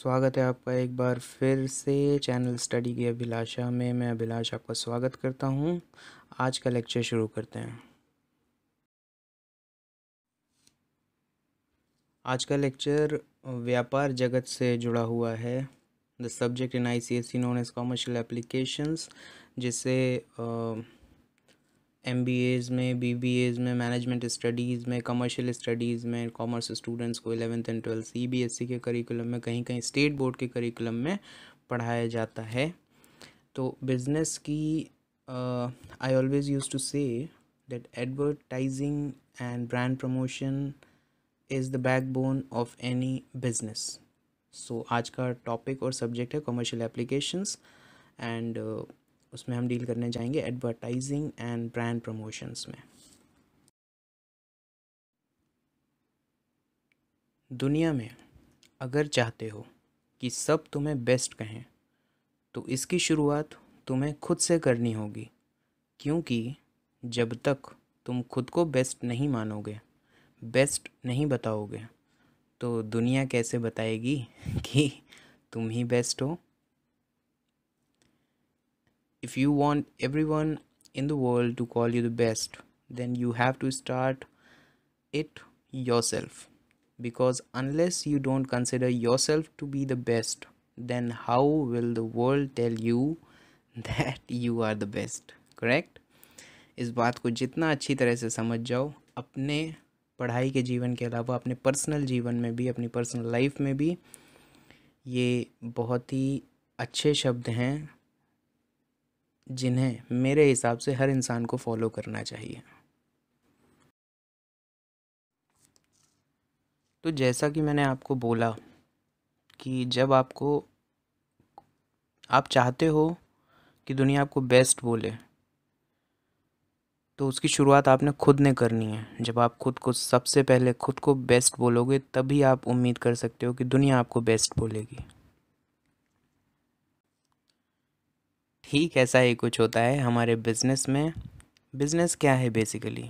स्वागत है आपका एक बार फिर से चैनल स्टडी की अभिलाषा में मैं अभिलाष आपका स्वागत करता हूं आज का लेक्चर शुरू करते हैं आज का लेक्चर व्यापार जगत से जुड़ा हुआ है the subject in I C S C known as commercial applications जिसे uh, एम में बी में मैनेजमेंट स्टडीज़ में कमर्शियल स्टडीज़ में कॉमर्स स्टूडेंट्स को एलेवंथ एंड ट्वेल्थ सी के करिकुलम में कहीं कहीं स्टेट बोर्ड के करिकुलम में पढ़ाया जाता है तो बिज़नेस की I always use to say that and brand promotion is the the backbone of any business so आज का टॉपिक और सब्जेक्ट है कमर्शियल एप्लीकेशंस एंड उसमें हम डील करने जाएंगे एडवर्टाइजिंग एंड ब्रांड प्रमोशंस में दुनिया में अगर चाहते हो कि सब तुम्हें बेस्ट कहें तो इसकी शुरुआत तुम्हें खुद से करनी होगी क्योंकि जब तक तुम खुद को बेस्ट नहीं मानोगे बेस्ट नहीं बताओगे तो दुनिया कैसे बताएगी कि तुम ही बेस्ट हो if you want everyone in the world to call you the best then you have to start it yourself because unless you don't consider yourself to be the best then how will the world tell you that you are the best correct इस बात को जितना अच्छी तरह से समझ जाओ अपने पढ़ाई के जीवन के अलावा अपने पर्सनल जीवन में भी अपनी पर्सनल लाइफ में भी ये बहुत ही अच्छे शब्द हैं जिन्हें मेरे हिसाब से हर इंसान को फॉलो करना चाहिए तो जैसा कि मैंने आपको बोला कि जब आपको आप चाहते हो कि दुनिया आपको बेस्ट बोले तो उसकी शुरुआत आपने खुद ने करनी है जब आप खुद को सबसे पहले खुद को बेस्ट बोलोगे तभी आप उम्मीद कर सकते हो कि दुनिया आपको बेस्ट बोलेगी ठीक ऐसा ही कुछ होता है हमारे बिजनेस में बिजनेस क्या है basically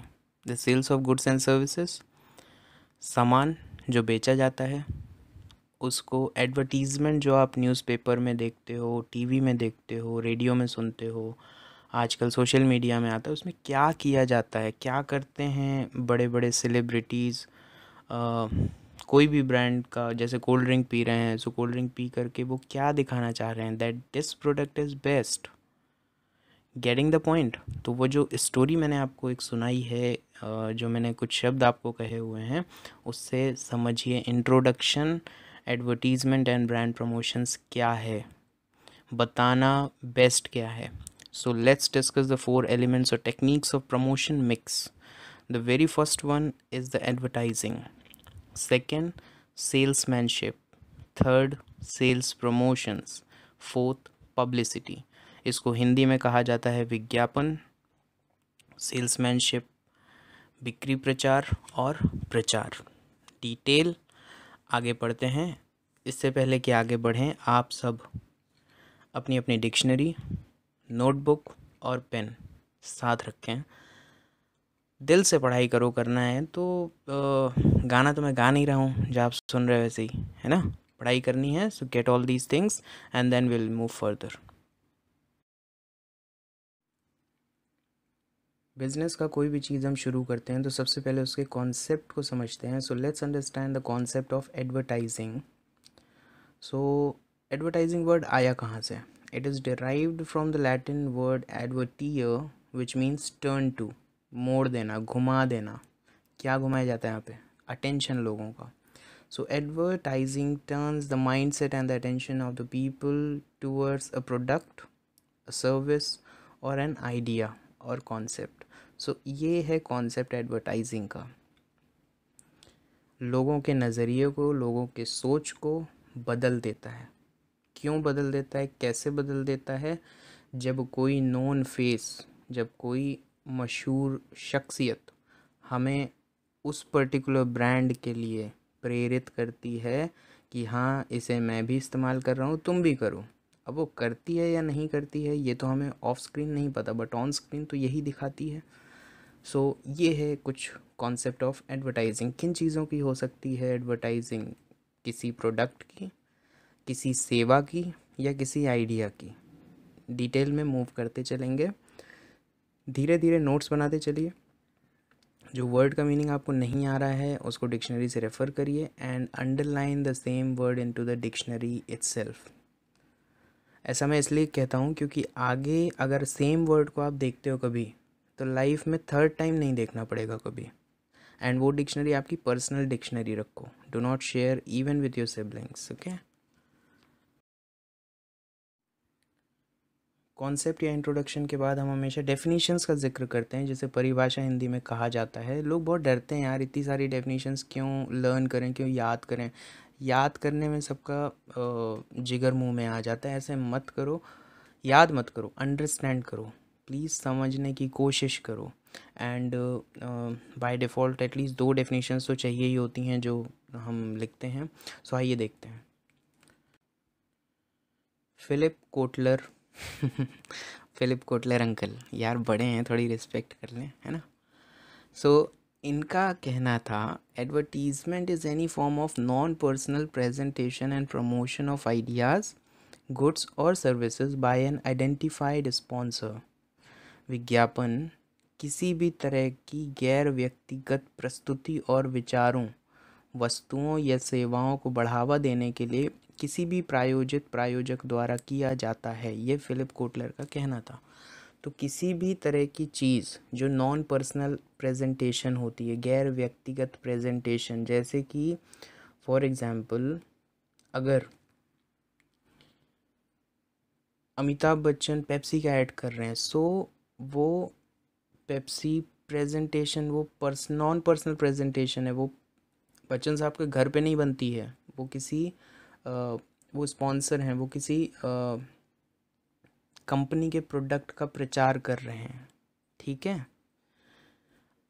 the sales of goods and services सामान जो बेचा जाता है उसको एडवर्टीज़मेंट जो आप न्यूज़पेपर में देखते हो टीवी में देखते हो रेडियो में सुनते हो आजकल सोशल मीडिया में आता है उसमें क्या किया जाता है क्या करते हैं बड़े बड़े सेलिब्रिटीज़ कोई भी ब्रांड का जैसे कोल्ड ड्रिंक पी रहे हैं सो कोल्ड ड्रिंक पी करके वो क्या दिखाना चाह रहे हैं that this product is best getting the point तो वो जो स्टोरी मैंने आपको एक सुनाई है जो मैंने कुछ शब्द आपको कहे हुए हैं उससे समझिए introduction advertisement and brand promotions क्या है बताना बेस्ट क्या है so let's discuss the four elements और techniques of promotion mix the very first one is the advertising second salesmanship third sales promotions fourth publicity इसको हिंदी में कहा जाता है विज्ञापन सेल्समैनशिप बिक्री प्रचार और प्रचार डिटेल आगे पढ़ते हैं इससे पहले कि आगे बढ़ें आप सब अपनी अपनी डिक्शनरी नोटबुक और पेन साथ रखें दिल से पढ़ाई करो करना है तो गाना तो मैं गा नहीं रहा हूँ जो आप सुन रहे हो वैसे ही है ना पढ़ाई करनी है so get all these things and then will move further business का कोई भी चीज़ हम शुरू करते हैं तो सबसे पहले उसके कॉन्सेप्ट को समझते हैं so let's understand the concept of advertising so advertising word आया कहाँ से it is derived from the Latin word advertere which means turn to मोड़ देना घुमा देना क्या घुमाया जाता है यहाँ पे अटेंशन लोगों का so advertising turns the mind set and the attention of the people towards a product a service और एन आइडिया और कॉन्सेप्ट सो ये है कॉन्सेप्ट एडवर्टाइजिंग का लोगों के नज़रिए को लोगों के सोच को बदल देता है क्यों बदल देता है कैसे बदल देता है जब कोई नॉन फेस जब कोई मशहूर शख्सियत हमें उस पर्टिकुलर ब्रांड के लिए प्रेरित करती है कि हाँ इसे मैं भी इस्तेमाल कर रहा हूँ तुम भी करो अब वो करती है या नहीं करती है ये तो हमें ऑफ स्क्रीन नहीं पता बट ऑन स्क्रीन तो यही दिखाती है सो so, ये है कुछ कॉन्सेप्ट ऑफ एडवर्टाइजिंग किन चीज़ों की हो सकती है एडवर्टाइजिंग किसी प्रोडक्ट की किसी सेवा की या किसी आइडिया की डिटेल में मूव करते चलेंगे धीरे धीरे नोट्स बनाते चलिए जो वर्ड का मीनिंग आपको नहीं आ रहा है उसको डिक्शनरी से रेफ़र करिए and underline the same word into the dictionary it's ऐसा मैं इसलिए कहता हूँ क्योंकि आगे अगर सेम वर्ड को आप देखते हो कभी तो लाइफ में थर्ड टाइम नहीं देखना पड़ेगा कभी एंड वो डिक्शनरी आपकी पर्सनल डिक्शनरी रखो do not share even with your siblings okay concept या इंट्रोडक्शन के बाद हम हमेशा डेफिनेशंस का जिक्र करते हैं जैसे परिभाषा हिंदी में कहा जाता है लोग बहुत डरते हैं यार इतनी सारी डेफिनेशंस क्यों लर्न करें क्यों याद करें याद करने में सबका जिगर मुंह में आ जाता है ऐसे मत करो याद मत करो अंडरस्टैंड करो प्लीज़ समझने की कोशिश करो एंड बाय डिफ़ॉल्ट एटलीस्ट दो डेफिनेशंस तो चाहिए ही होती हैं जो हम लिखते हैं सो आइए देखते हैं Philip Kotler Philip Kotler uncle यार बड़े हैं थोड़ी रिस्पेक्ट कर लें है ना सो so, इनका कहना था advertisement is any form of non personal presentation and promotion of ideas goods और services by an identified sponsor विज्ञापन किसी भी तरह की गैर व्यक्तिगत प्रस्तुति और विचारों वस्तुओं या सेवाओं को बढ़ावा देने के लिए किसी भी प्रायोजित प्रायोजक द्वारा किया जाता है ये फिलिप कोटलर का कहना था तो किसी भी तरह की चीज़ जो नॉन पर्सनल प्रेजेंटेशन होती है गैर व्यक्तिगत प्रेजेंटेशन जैसे कि फॉर एग्ज़ाम्पल अगर अमिताभ बच्चन पेप्सी का ऐड कर रहे हैं सो वो पेप्सी प्रेजेंटेशन वो पर्सन नॉन पर्सनल प्रेजेंटेशन है वो बच्चन साहब के घर पे नहीं बनती है वो किसी वो स्पॉन्सर हैं वो किसी कंपनी के प्रोडक्ट का प्रचार कर रहे हैं ठीक है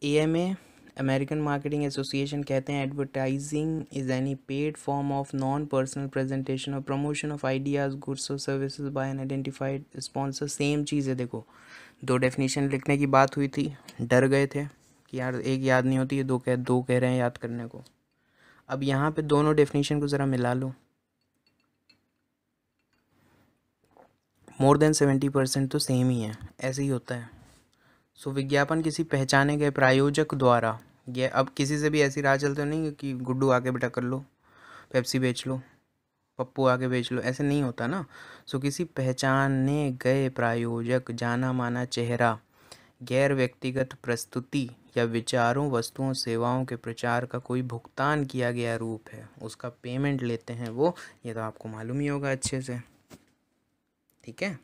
A M A American marketing association कहते हैं advertising is any paid form of non personal presentation और प्रमोशन ऑफ आइडियाज गुड्स और services by an identified sponsor same चीज़ है देखो दो डेफिनेशन लिखने की बात हुई थी डर गए थे कि यार एक याद नहीं होती है दो कह दो कह रहे हैं याद करने को अब यहाँ पे दोनों डेफिनेशन को ज़रा मिला लो मोर देन सेवेंटी परसेंट तो सेम ही है ऐसे ही होता है सो so, विज्ञापन किसी पहचाने गए प्रायोजक द्वारा यह अब किसी से भी ऐसी राह चलते नहीं कि गुड्डू आके बेटा कर लो पेप्सी बेच लो पप्पू आके बेच लो ऐसे नहीं होता ना सो so, किसी पहचाने गए प्रायोजक जाना माना चेहरा गैर व्यक्तिगत प्रस्तुति या विचारों वस्तुओं सेवाओं के प्रचार का कोई भुगतान किया गया रूप है उसका पेमेंट लेते हैं वो ये तो आपको मालूम ही होगा अच्छे से ठीक है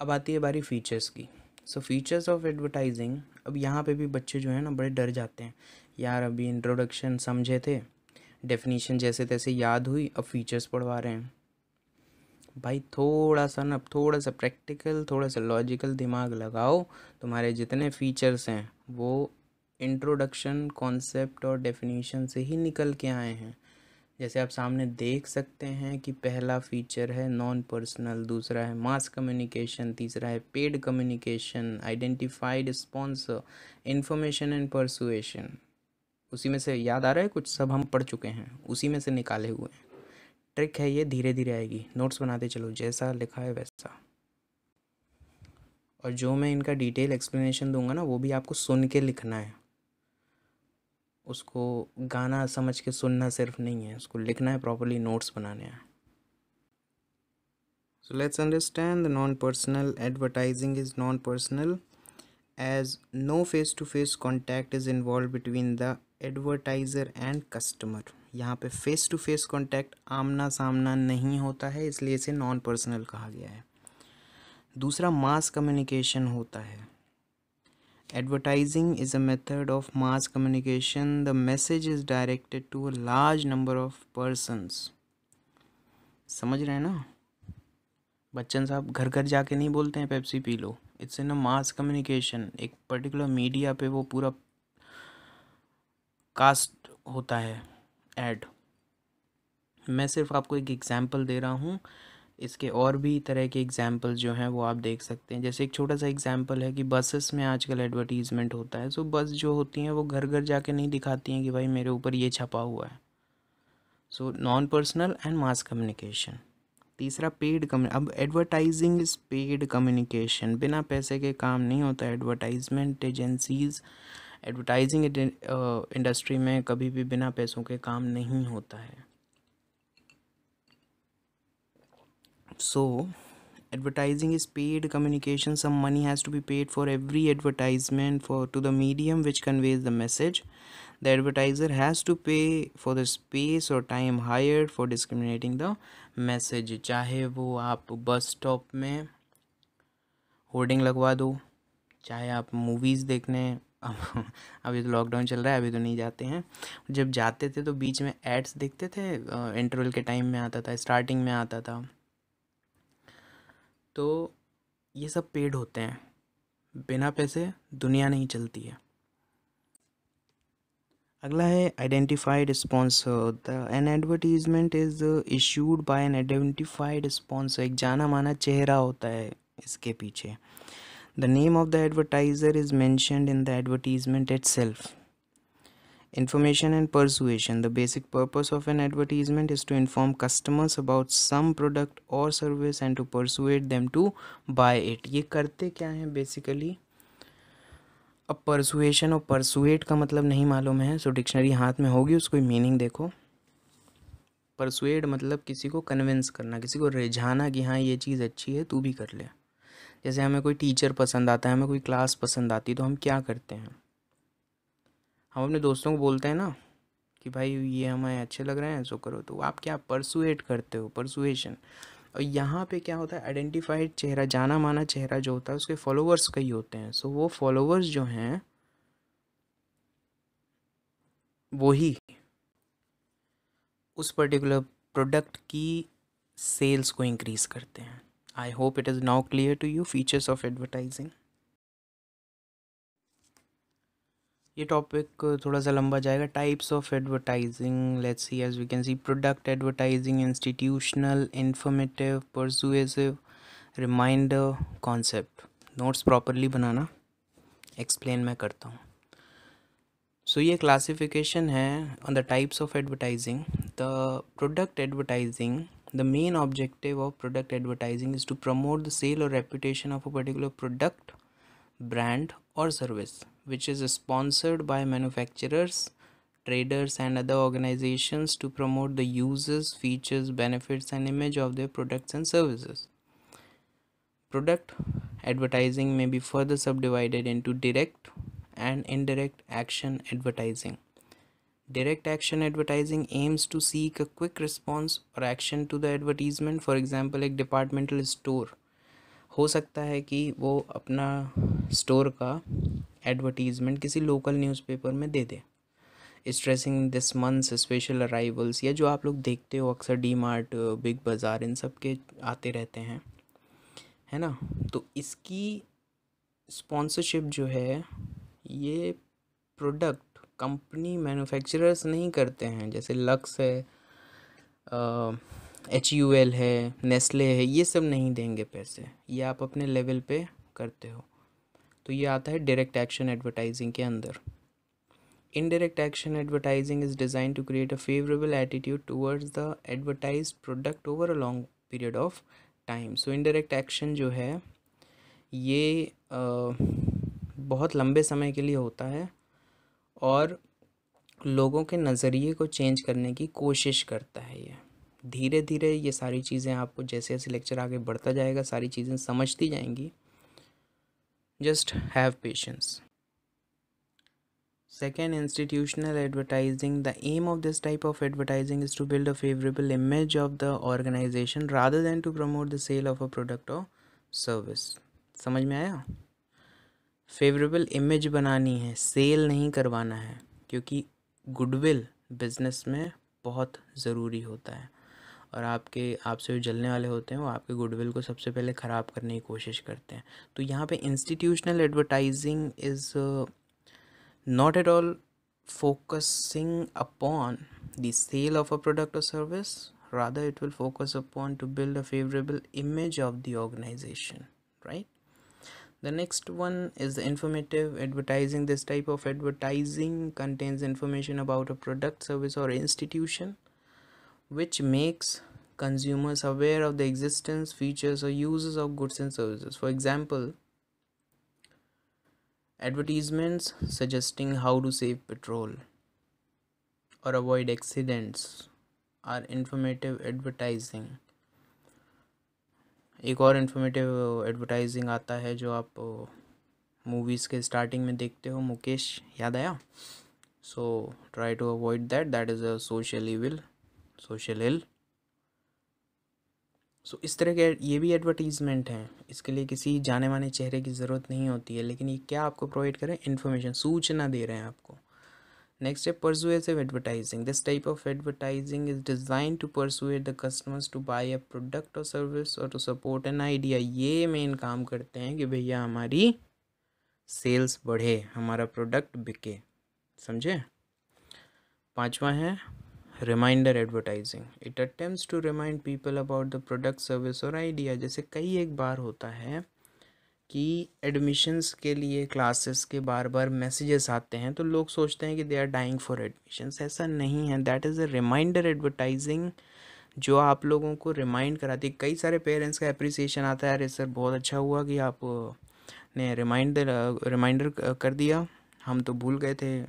अब आती है बारी फीचर्स की सो फीचर्स ऑफ एडवर्टाइजिंग अब यहाँ पे भी बच्चे जो है ना बड़े डर जाते हैं यार अभी इंट्रोडक्शन समझे थे डेफिनेशन जैसे तैसे याद हुई अब फीचर्स पढ़वा रहे हैं भाई थोड़ा सा ना थोड़ा सा प्रैक्टिकल थोड़ा सा लॉजिकल दिमाग लगाओ तुम्हारे जितने फीचर्स हैं वो इंट्रोडक्शन कॉन्सेप्ट और डेफिनेशन से ही निकल के आए हैं जैसे आप सामने देख सकते हैं कि पहला फीचर है नॉन पर्सनल दूसरा है मास कम्युनिकेशन तीसरा है paid communication identified sponsor information and persuasion उसी में से याद आ रहा है कुछ सब हम पढ़ चुके हैं उसी में से निकाले हुए हैं ट्रिक है ये धीरे धीरे आएगी नोट्स बनाते चलो जैसा लिखा है वैसा और जो मैं इनका डिटेल एक्सप्लेनेशन दूंगा ना वो भी आपको सुन के लिखना है उसको गाना समझ के सुनना सिर्फ नहीं है उसको लिखना है प्रॉपरली नोट्स बनाने हैं so let's understand the non personal advertising is non personal as no face to face contact is involve between the advertiser and customer यहाँ पे फेस टू फेस कॉन्टैक्ट आमना सामना नहीं होता है इसलिए इसे नॉन पर्सनल कहा गया है दूसरा मास कम्युनिकेशन होता है Advertising is a method of mass communication. The message is directed to a large number of persons. समझ रहे हैं ना बच्चन साहब घर घर जाके नहीं बोलते हैं पेप्सी पी लो it's in a mass communication एक पर्टिकुलर मीडिया पे वो पूरा कास्ट होता है एड मैं सिर्फ आपको एक एग्जांपल दे रहा हूँ इसके और भी तरह के एग्ज़ाम्पल जो हैं वो आप देख सकते हैं जैसे एक छोटा सा एग्ज़ाम्पल है कि बसेस में आजकल एडवर्टीज़मेंट होता है सो बस जो होती हैं वो घर घर जा नहीं दिखाती हैं कि भाई मेरे ऊपर ये छपा हुआ है so non personal and mass communication तीसरा पेड कम्युन अब एडवर्टाइजिंग इज पेड कम्युनिकेशन बिना पैसे के काम नहीं होता एडवर्टाइजमेंट एजेंसीज एडवर्टाइजिंग इंडस्ट्री में कभी भी बिना पैसों के काम नहीं होता है so advertising is paid communication some money has to be paid for every advertisement for to the medium which conveys the message the advertiser has to pay for the space or time hired for discriminating the message चाहे वो आप bus stop में hoarding लगवा दो चाहे आप movies देखने अभी तो लॉकडाउन चल रहा है अभी तो नहीं जाते हैं जब जाते थे तो बीच में एड्स देखते थे इंटरवल के टाइम में आता था स्टार्टिंग में आता था तो ये सब पेड होते हैं बिना पैसे दुनिया नहीं चलती है अगला है identified sponsor the an advertisement is issued by an identified sponsor एक जाना माना चेहरा होता है इसके पीछे the name of the advertiser is mentioned in the advertisement itself Information and persuasion. The basic purpose of an advertisement is to inform customers about some product or service and to persuade them to buy it. ये करते क्या हैं basically? अब persuasion और persuade का मतलब नहीं मालूम है सो डिक्शनरी हाथ में होगी उसको मीनिंग देखो परसुएड मतलब किसी को कन्विंस करना किसी को रिझाना कि हाँ ये चीज़ अच्छी है तू भी कर ले जैसे हमें कोई टीचर पसंद आता है हमें कोई क्लास पसंद आती है तो हम क्या करते हैं हम अपने दोस्तों को बोलते हैं ना कि भाई ये हमें अच्छे लग रहे हैं सो करो तो आप क्या परसुएट करते हो परसुएशन और यहाँ पे क्या होता है आइडेंटिफाइड चेहरा जाना माना चेहरा जो होता है उसके फॉलोवर्स कई होते हैं सो वो फॉलोवर्स जो हैं वो ही उस पर्टिकुलर प्रोडक्ट की सेल्स को इंक्रीज़ करते हैं I hope it is now clear to you features of advertising ये टॉपिक थोड़ा सा लंबा जाएगा types of advertising let's see as we can see product advertising institutional informative persuasive reminder concept notes properly बनाना explain मैं करता हूँ so so, ये क्लासिफिकेशन है on the types of advertising the product advertising the main objective of product advertising is to promote the sale और reputation of a particular product brand और service which is sponsored by manufacturers, traders and other organizations to promote the uses, features, benefits and image of their products and services. Product advertising may be further subdivided into direct and indirect action advertising. Direct action advertising aims to seek a quick response or action to the advertisement for example a departmental store हो सकता है कि वो अपना store का advertisement किसी local newspaper में दे दें stressing this month's special arrivals या जो आप लोग देखते हो अक्सर डी मार्ट बिग बाज़ार इन सब के आते रहते हैं है ना तो इसकी स्पॉन्सरशिप जो है ये प्रोडक्ट कंपनी मैन्युफैक्चरर्स नहीं करते हैं जैसे लक्स है एच यू एल है नेस्ले है ये सब नहीं देंगे पैसे ये आप अपने लेवल पे करते हो तो ये आता है डायरेक्ट एक्शन एडवर्टाइजिंग के अंदर indirect action advertising is design to create a favourable attitude towards the advertise product over a long period of time so indirect action जो है ये आ, बहुत लंबे समय के लिए होता है और लोगों के नज़रिए को चेंज करने की कोशिश करता है ये धीरे धीरे ये सारी चीज़ें आपको जैसे जैसे लेक्चर आगे बढ़ता जाएगा सारी चीज़ें समझती जाएंगी just have patience second institutional advertising the aim of this type of advertising is to build a favorable image of the organization rather than to promote the sale of a product or service समझ में आया favourable image बनानी है cell नहीं करवाना है क्योंकि goodwill business में बहुत ज़रूरी होता है और आपके आपसे जो जलने वाले होते हैं वो आपके गुडविल को सबसे पहले ख़राब करने की कोशिश करते हैं तो यहाँ पे institutional advertising is not at all focusing upon the sale of a product और service rather it will focus upon to build a favorable image of the organization right the next one is the informative advertising this type of advertising contains information about a product service or institution which makes consumers aware of the existence, features, or uses of goods and services. For example, advertisements suggesting how to save petrol or avoid accidents are informative advertising. एक और informative advertising uh, आता है जो आप movies uh, के starting में देखते हो मुकेश याद आया so try to avoid that that is a social evil social hill so इस तरह के ये भी एडवर्टीजमेंट हैं इसके लिए किसी जाने माने चेहरे की ज़रूरत नहीं होती है लेकिन ये क्या आपको प्रोवाइड करें इन्फॉर्मेशन सूचना दे रहे हैं आपको नेक्स्ट है persuasive advertising this type of advertising is design to persuade the customers to buy a product और सर्विस और टू सपोर्ट एन आइडिया ये मेन काम करते हैं कि भैया हमारी सेल्स बढ़े हमारा प्रोडक्ट बिके समझे पाँचवा है reminder advertising it attempt to remind people about the product service और आइडिया जैसे कई एक बार होता है कि एडमिशन्स के लिए क्लासेस के बार बार मैसेजेस आते हैं तो लोग सोचते हैं कि they are dying for admissions ऐसा नहीं है that is a reminder advertising जो आप लोगों को रिमाइंड कराती है कई सारे पेरेंट्स का अप्रिसिएशन आता है अरे सर बहुत अच्छा हुआ कि आप ने रिमाइंडर रिमाइंडर कर दिया हम तो भूल गए थे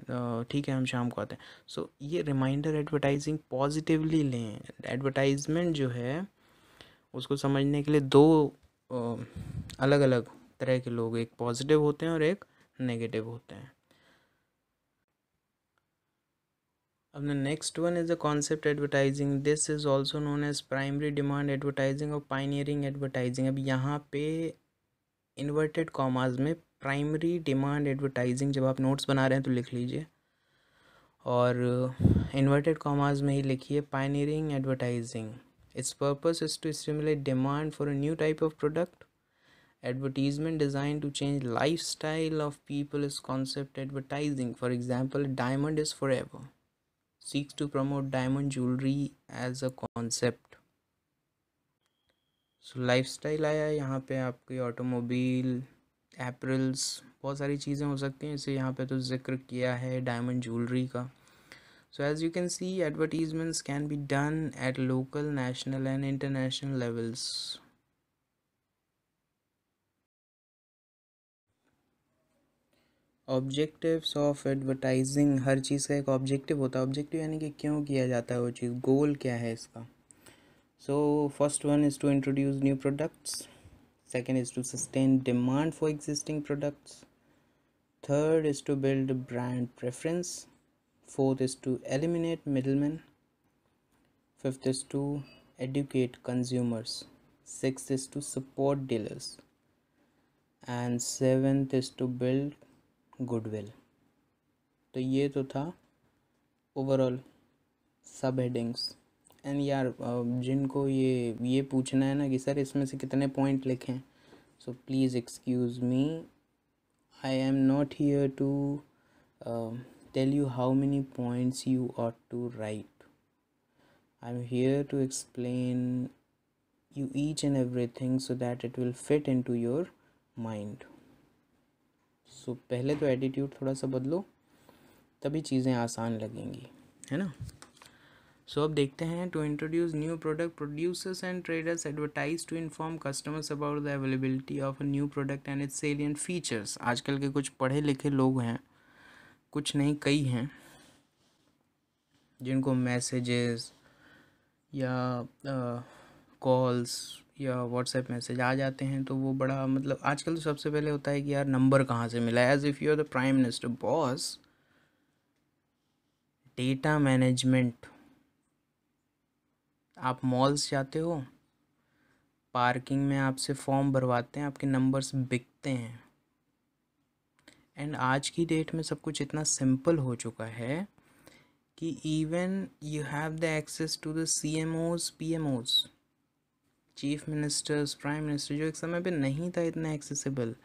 ठीक है हम शाम को आते हैं सो so, ये रिमाइंडर एडवर्टाइजिंग पॉजिटिवली लें एडवर्टाइजमेंट जो है उसको समझने के लिए दो अलग अलग तरह के लोग एक पॉजिटिव होते हैं और एक नेगेटिव होते हैं अब next one is the concept advertising this is also known as primary demand advertising और पाइनियरिंग एडवर्टाइजिंग अब यहाँ पे इन्वर्टेड कॉमर्स में प्राइमरी डिमांड एडवर्टाइजिंग जब आप नोट्स बना रहे हैं तो लिख लीजिए और इन्वर्टेड कॉमर्स में ही लिखिए pioneering advertising it's purpose is to stimulate demand for a new type of product advertisement design to change lifestyle of people is concept advertising for example diamond is forever seeks to promote diamond jewellery as a concept so lifestyle आया यहाँ पे आपकी automobile apparels बहुत सारी चीज़ें हो सकती हैं इसे यहाँ पे तो जिक्र किया है डायमंड ज्वेलरी का so as you can see advertisements can be done at local national and international levels objectives of advertising हर चीज़ का एक ऑब्जेक्टिव होता है ऑब्जेक्टिव यानी कि क्यों किया जाता है वो चीज़ गोल क्या है इसका so first one is to introduce new products second is to sustain demand for existing products third is to build brand preference fourth is to eliminate middlemen fifth is to educate consumers sixth is to support dealers and seventh is to build goodwill तो ये तो था overall subheadings. And यार uh, जिनको ये ये पूछना है ना कि सर इसमें से कितने पॉइंट लिखें so please excuse me I am not here to tell you how many points you ought to write I am here to explain you each and everything so that it will fit into your mind so पहले तो attitude थोड़ा सा बदलो तभी चीज़ें आसान लगेंगी है ना सो अब देखते हैं to introduce new product producers and traders advertise to inform customers about the availability of a new product and its salient features आजकल के कुछ पढ़े लिखे लोग हैं कुछ नहीं कई हैं जिनको मैसेजेस या कॉल्स या व्हाट्सएप मैसेज आ जाते हैं तो वो बड़ा मतलब आजकल तो सबसे पहले होता है कि यार नंबर कहाँ से मिला as if you are the prime minister boss data management आप मॉल्स जाते हो पार्किंग में आपसे फॉर्म भरवाते हैं आपके नंबर्स बिकते हैं एंड आज की डेट में सब कुछ इतना सिंपल हो चुका है कि even you have the access to the C M O's P M O's chief ministers prime minister जो एक समय पे नहीं था इतना एक्सेसिबल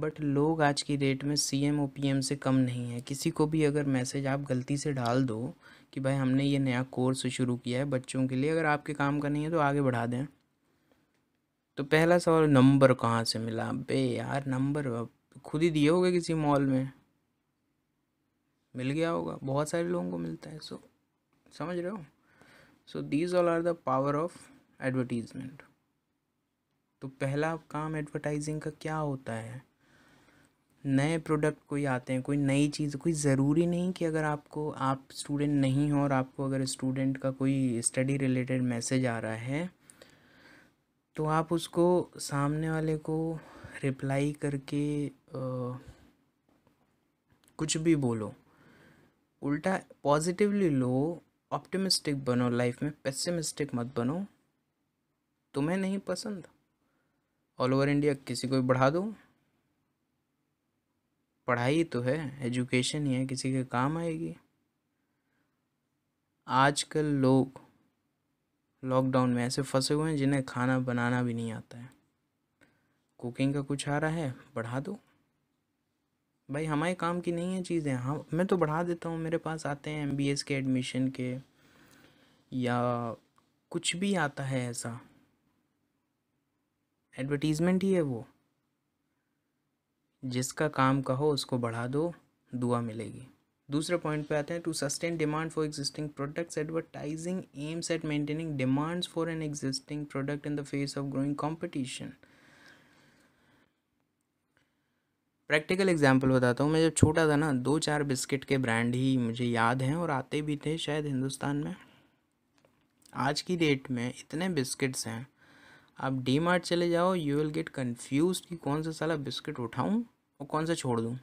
बट लोग आज की डेट में C M O P M से कम नहीं है किसी को भी अगर मैसेज आप गलती से डाल दो कि भाई हमने ये नया कोर्स शुरू किया है बच्चों के लिए अगर आपके काम का नहीं है तो आगे बढ़ा दें तो पहला सवाल नंबर कहाँ से मिला बे यार नंबर खुद ही दिए होगे किसी मॉल में मिल गया होगा बहुत सारे लोगों को मिलता है सो समझ रहे हो so these all are the power of advertisement तो पहला काम एडवर्टाइजिंग का क्या होता है नए प्रोडक्ट कोई आते हैं कोई नई चीज़ कोई ज़रूरी नहीं कि अगर आपको आप स्टूडेंट नहीं हो और आपको अगर स्टूडेंट का कोई स्टडी रिलेटेड मैसेज आ रहा है तो आप उसको सामने वाले को रिप्लाई करके आ, कुछ भी बोलो उल्टा पॉजिटिवली लो ऑप्टिमिस्टिक बनो लाइफ में पेसिमिस्टिक मत बनो तुम्हें नहीं पसंद ऑल ओवर इंडिया किसी को भी बढ़ा दो पढ़ाई तो है एजुकेशन ही है किसी के काम आएगी आजकल लोग लॉकडाउन में ऐसे फंसे हुए हैं जिन्हें खाना बनाना भी नहीं आता है कुकिंग का कुछ आ रहा है बढ़ा दो भाई हमारे काम की नहीं है चीज़ें हाँ मैं तो बढ़ा देता हूँ मेरे पास आते हैं एम के एडमिशन के या कुछ भी आता है ऐसा एडवर्टीज़मेंट ही है वो जिसका काम कहो उसको बढ़ा दो दुआ मिलेगी दूसरे पॉइंट पे आते हैं to sustain demand for existing products advertising aims at maintaining demands for an existing product in the face of growing competition practical example बताता हूँ मैं जब छोटा था ना दो चार बिस्किट के ब्रांड ही मुझे याद हैं और आते भी थे शायद हिंदुस्तान में आज की डेट में इतने बिस्किट्स हैं आप डी मार्ट चले जाओ यू विल गेट कन्फ्यूज कि कौन सा साला बिस्किट उठाऊँ और कौन सा छोड़ दूँ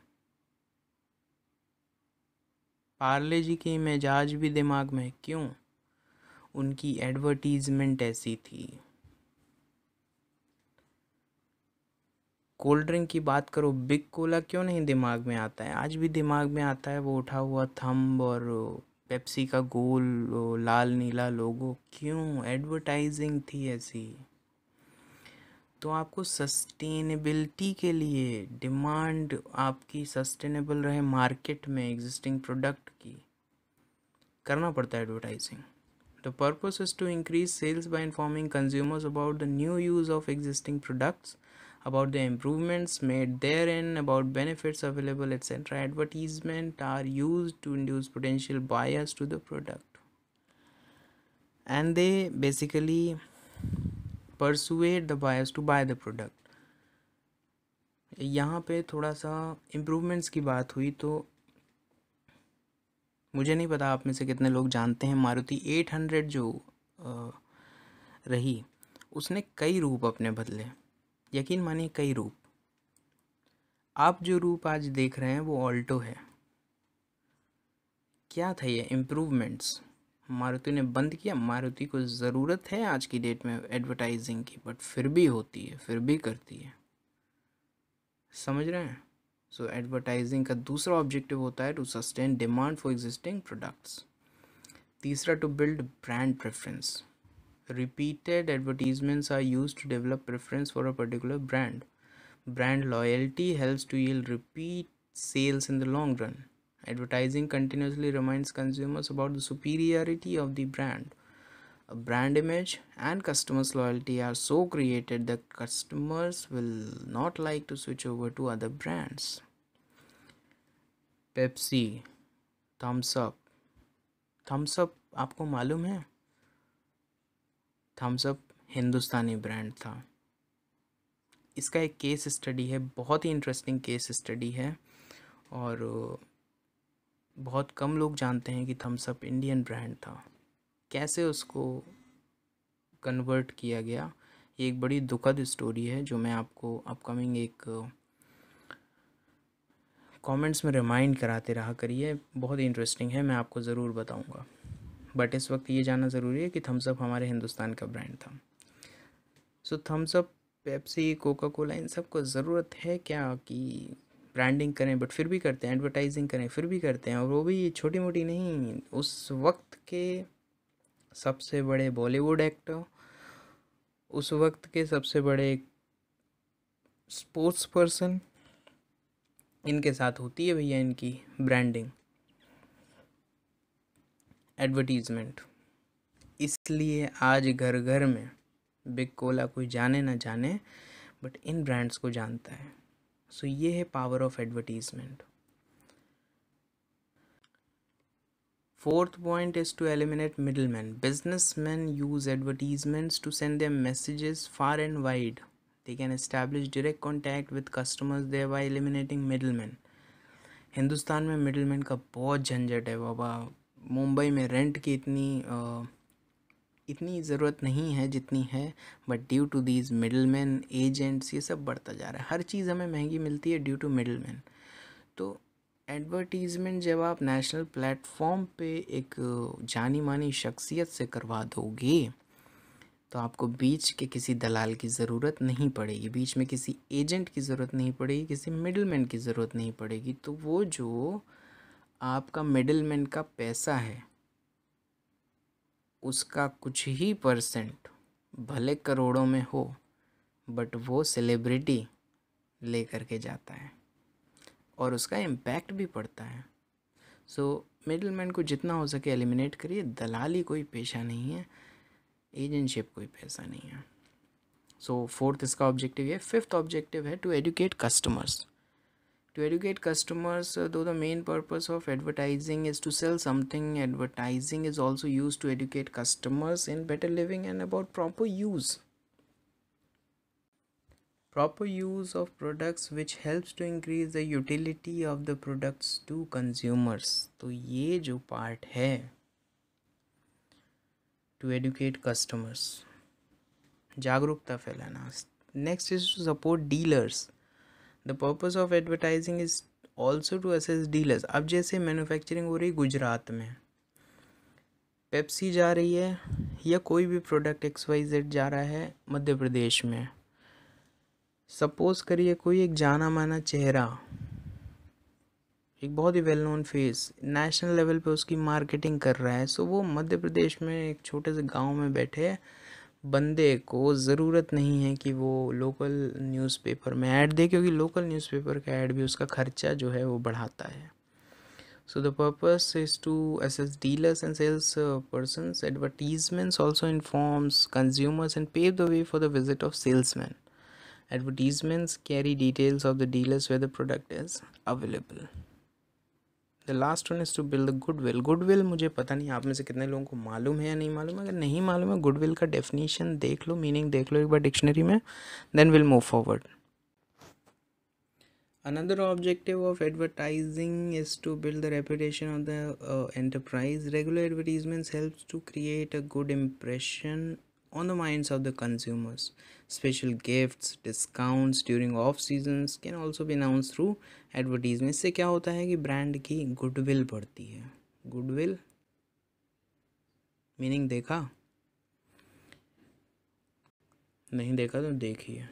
पार्ले जी के मिजाज भी दिमाग में क्यों उनकी एडवर्टीजमेंट ऐसी थी कोल्ड ड्रिंक की बात करो बिग कोला क्यों नहीं दिमाग में आता है आज भी दिमाग में आता है वो उठा हुआ थम्ब और पेप्सी का गोल लाल नीला लोगो क्यों एडवर्टाइजिंग थी ऐसी तो आपको सस्टेनेबिलिटी के लिए डिमांड आपकी सस्टेनेबल रहे मार्केट में एग्जिस्टिंग प्रोडक्ट की करना पड़ता है advertising the purpose is to increase sales by informing consumers about the new use of existing products about the improvements made therein about benefits available etcetera advertisement are use to induce potential buyers to the product and they basically persuade the buyers to buy the product यहाँ पे थोड़ा सा improvements की बात हुई तो मुझे नहीं पता आप में से कितने लोग जानते हैं मारुति एट हंड्रेड जो आ, रही उसने कई रूप अपने बदले यकीन मानिए कई रूप आप जो रूप आज देख रहे हैं वो ऑल्टो है क्या था ये इम्प्रूवमेंट्स मारुति ने बंद किया मारुति को ज़रूरत है आज की डेट में एडवर्टाइजिंग की बट फिर भी होती है फिर भी करती है समझ रहे हैं सो so, एडवर्टाइजिंग का दूसरा ऑब्जेक्टिव होता है to sustain demand for existing products तीसरा to build brand preference repeated advertisements are use to develop preference for a particular brand brand loyalty helps to yield repeat sales in the long run Advertising continuously reminds consumers about the superiority of the brand. A brand image and customers' loyalty are so created that customers will not like to switch over to other brands. Pepsi, thumbs up. Thumbs up, आपको मालूम है Thumbs up हिंदुस्तानी brand था इसका एक case study है बहुत ही interesting case study है और बहुत कम लोग जानते हैं कि थम्सअप इंडियन ब्रांड था कैसे उसको कन्वर्ट किया गया ये एक बड़ी दुखद स्टोरी है जो मैं आपको अपकमिंग एक कमेंट्स में रिमाइंड कराते रहा करिए बहुत इंटरेस्टिंग है मैं आपको ज़रूर बताऊंगा बट इस वक्त ये जानना ज़रूरी है कि थम्सअप हमारे हिंदुस्तान का ब्रांड था so Thums Up Pepsi Coca Cola इन सब को ज़रूरत है क्या कि ब्रांडिंग करें बट फिर भी करते हैं एडवर्टाइजिंग करें फिर भी करते हैं और वो भी छोटी मोटी नहीं उस वक्त के सबसे बड़े बॉलीवुड एक्टर उस वक्त के सबसे बड़े स्पोर्ट्स पर्सन इनके साथ होती है भैया इनकी ब्रांडिंग एडवर्टीज़मेंट इसलिए आज घर घर में बिग कोला कोई जाने ना जाने बट इन ब्रांड्स को जानता है सो ये है power of advertisement fourth point is to eliminate middleman businessman use advertisements to send them messages far and wide they can establish direct contact with customers thereby eliminating middleman Hindustan में middle man का बहुत झंझट है बाबा मुंबई में rent की इतनी इतनी ज़रूरत नहीं है जितनी है but due to these middleman agents ये सब बढ़ता जा रहा है हर चीज़ हमें महंगी मिलती है ड्यू टू मिडल मैन तो एडवर्टीज़मेंट जब आप नेशनल प्लेटफॉर्म पे एक जानी मानी शख्सियत से करवा दोगे तो आपको बीच के किसी दलाल की ज़रूरत नहीं पड़ेगी बीच में किसी एजेंट की ज़रूरत नहीं पड़ेगी किसी मिडल की ज़रूरत नहीं पड़ेगी तो वो जो आपका मिडल का पैसा है उसका कुछ ही परसेंट भले करोड़ों में हो बट वो सेलिब्रिटी ले करके के जाता है और उसका इम्पैक्ट भी पड़ता है सो मिडल मैन को जितना हो सके एलिमिनेट करिए दलाली कोई पेशा नहीं है एजेंटशिप कोई पैसा नहीं है सो फोर्थ इसका ऑब्जेक्टिव है फिफ्थ ऑब्जेक्टिव है to educate customers to educate customers uh, though the main purpose of advertising is to sell something advertising is also used to educate customers in better living and about proper use proper use of products which helps to increase the utility of the products to consumers to ye jo part hai to educate customers jagrukta फैलाना next is to support dealers the purpose of advertising is also to assist dealers अब जैसे manufacturing हो रही गुजरात में Pepsi जा रही है या कोई भी प्रोडक्ट एक्स वाई जेड जा रहा है मध्य प्रदेश में सपोज़ करिए कोई एक जाना माना चेहरा एक बहुत ही well known face national level पे उसकी मार्केटिंग कर रहा है सो वो मध्य प्रदेश में एक छोटे से गांव में बैठे बंदे को ज़रूरत नहीं है कि वो लोकल न्यूज़पेपर में ऐड दे क्योंकि लोकल न्यूज़पेपर का ऐड भी उसका खर्चा जो है वो बढ़ाता है so the purpose is to assist dealers and salesperson advertisements also informs consumers and pave the way for the visit of salesman advertisements carry details of the dealers where the product is available the last one is to build the goodwill मुझे पता नहीं आप में से कितने लोगों को मालूम है या नहीं मालूम अगर नहीं मालूम है गुड विल का डेफिनेशन देख लो मीनिंग देख लो एक बार डिक्शनरी में then will move forward another objective of advertising is to build the reputation of the enterprise regular advertisement help to create a good impression on the minds of the consumers. Special gifts, discounts during off seasons can also be announced through advertisements. इससे क्या होता है कि brand की goodwill बढ़ती है goodwill meaning देखा नहीं देखा तो देखिए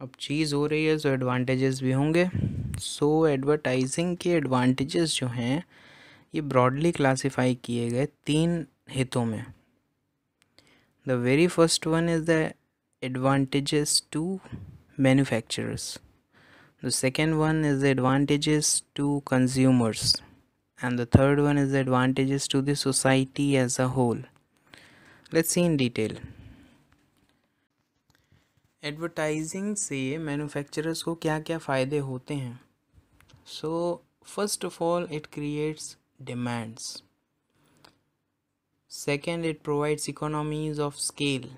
अब चीज़ हो रही है सो एडवांटेजेस भी होंगे सो so, एडवर्टाइजिंग के एडवांटेजेस जो हैं ये ब्रॉडली क्लासिफाई किए गए तीन हितों में the very first one is the advantage to manufacturers the second one is the advantages to consumers and the third one is the advantage to society as a whole let's in detail advertising से manufacturers को क्या क्या फ़ायदे होते हैं so first of all it creates demands. Second, it provides economies of scale.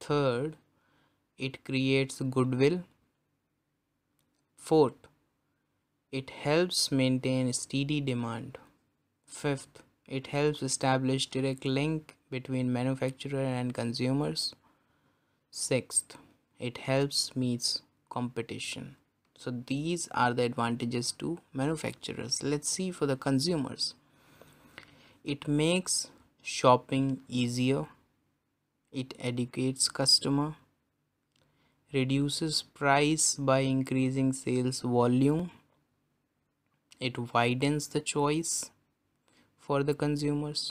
Third, it creates goodwill. Fourth, it helps maintain steady demand. Fifth, it helps establish direct link between manufacturer and consumers. Sixth, it helps meets competition so these are the advantages to manufacturers let's see for the consumers it makes shopping easier it educates customer reduces price by increasing sales volume it widens the choice for the consumers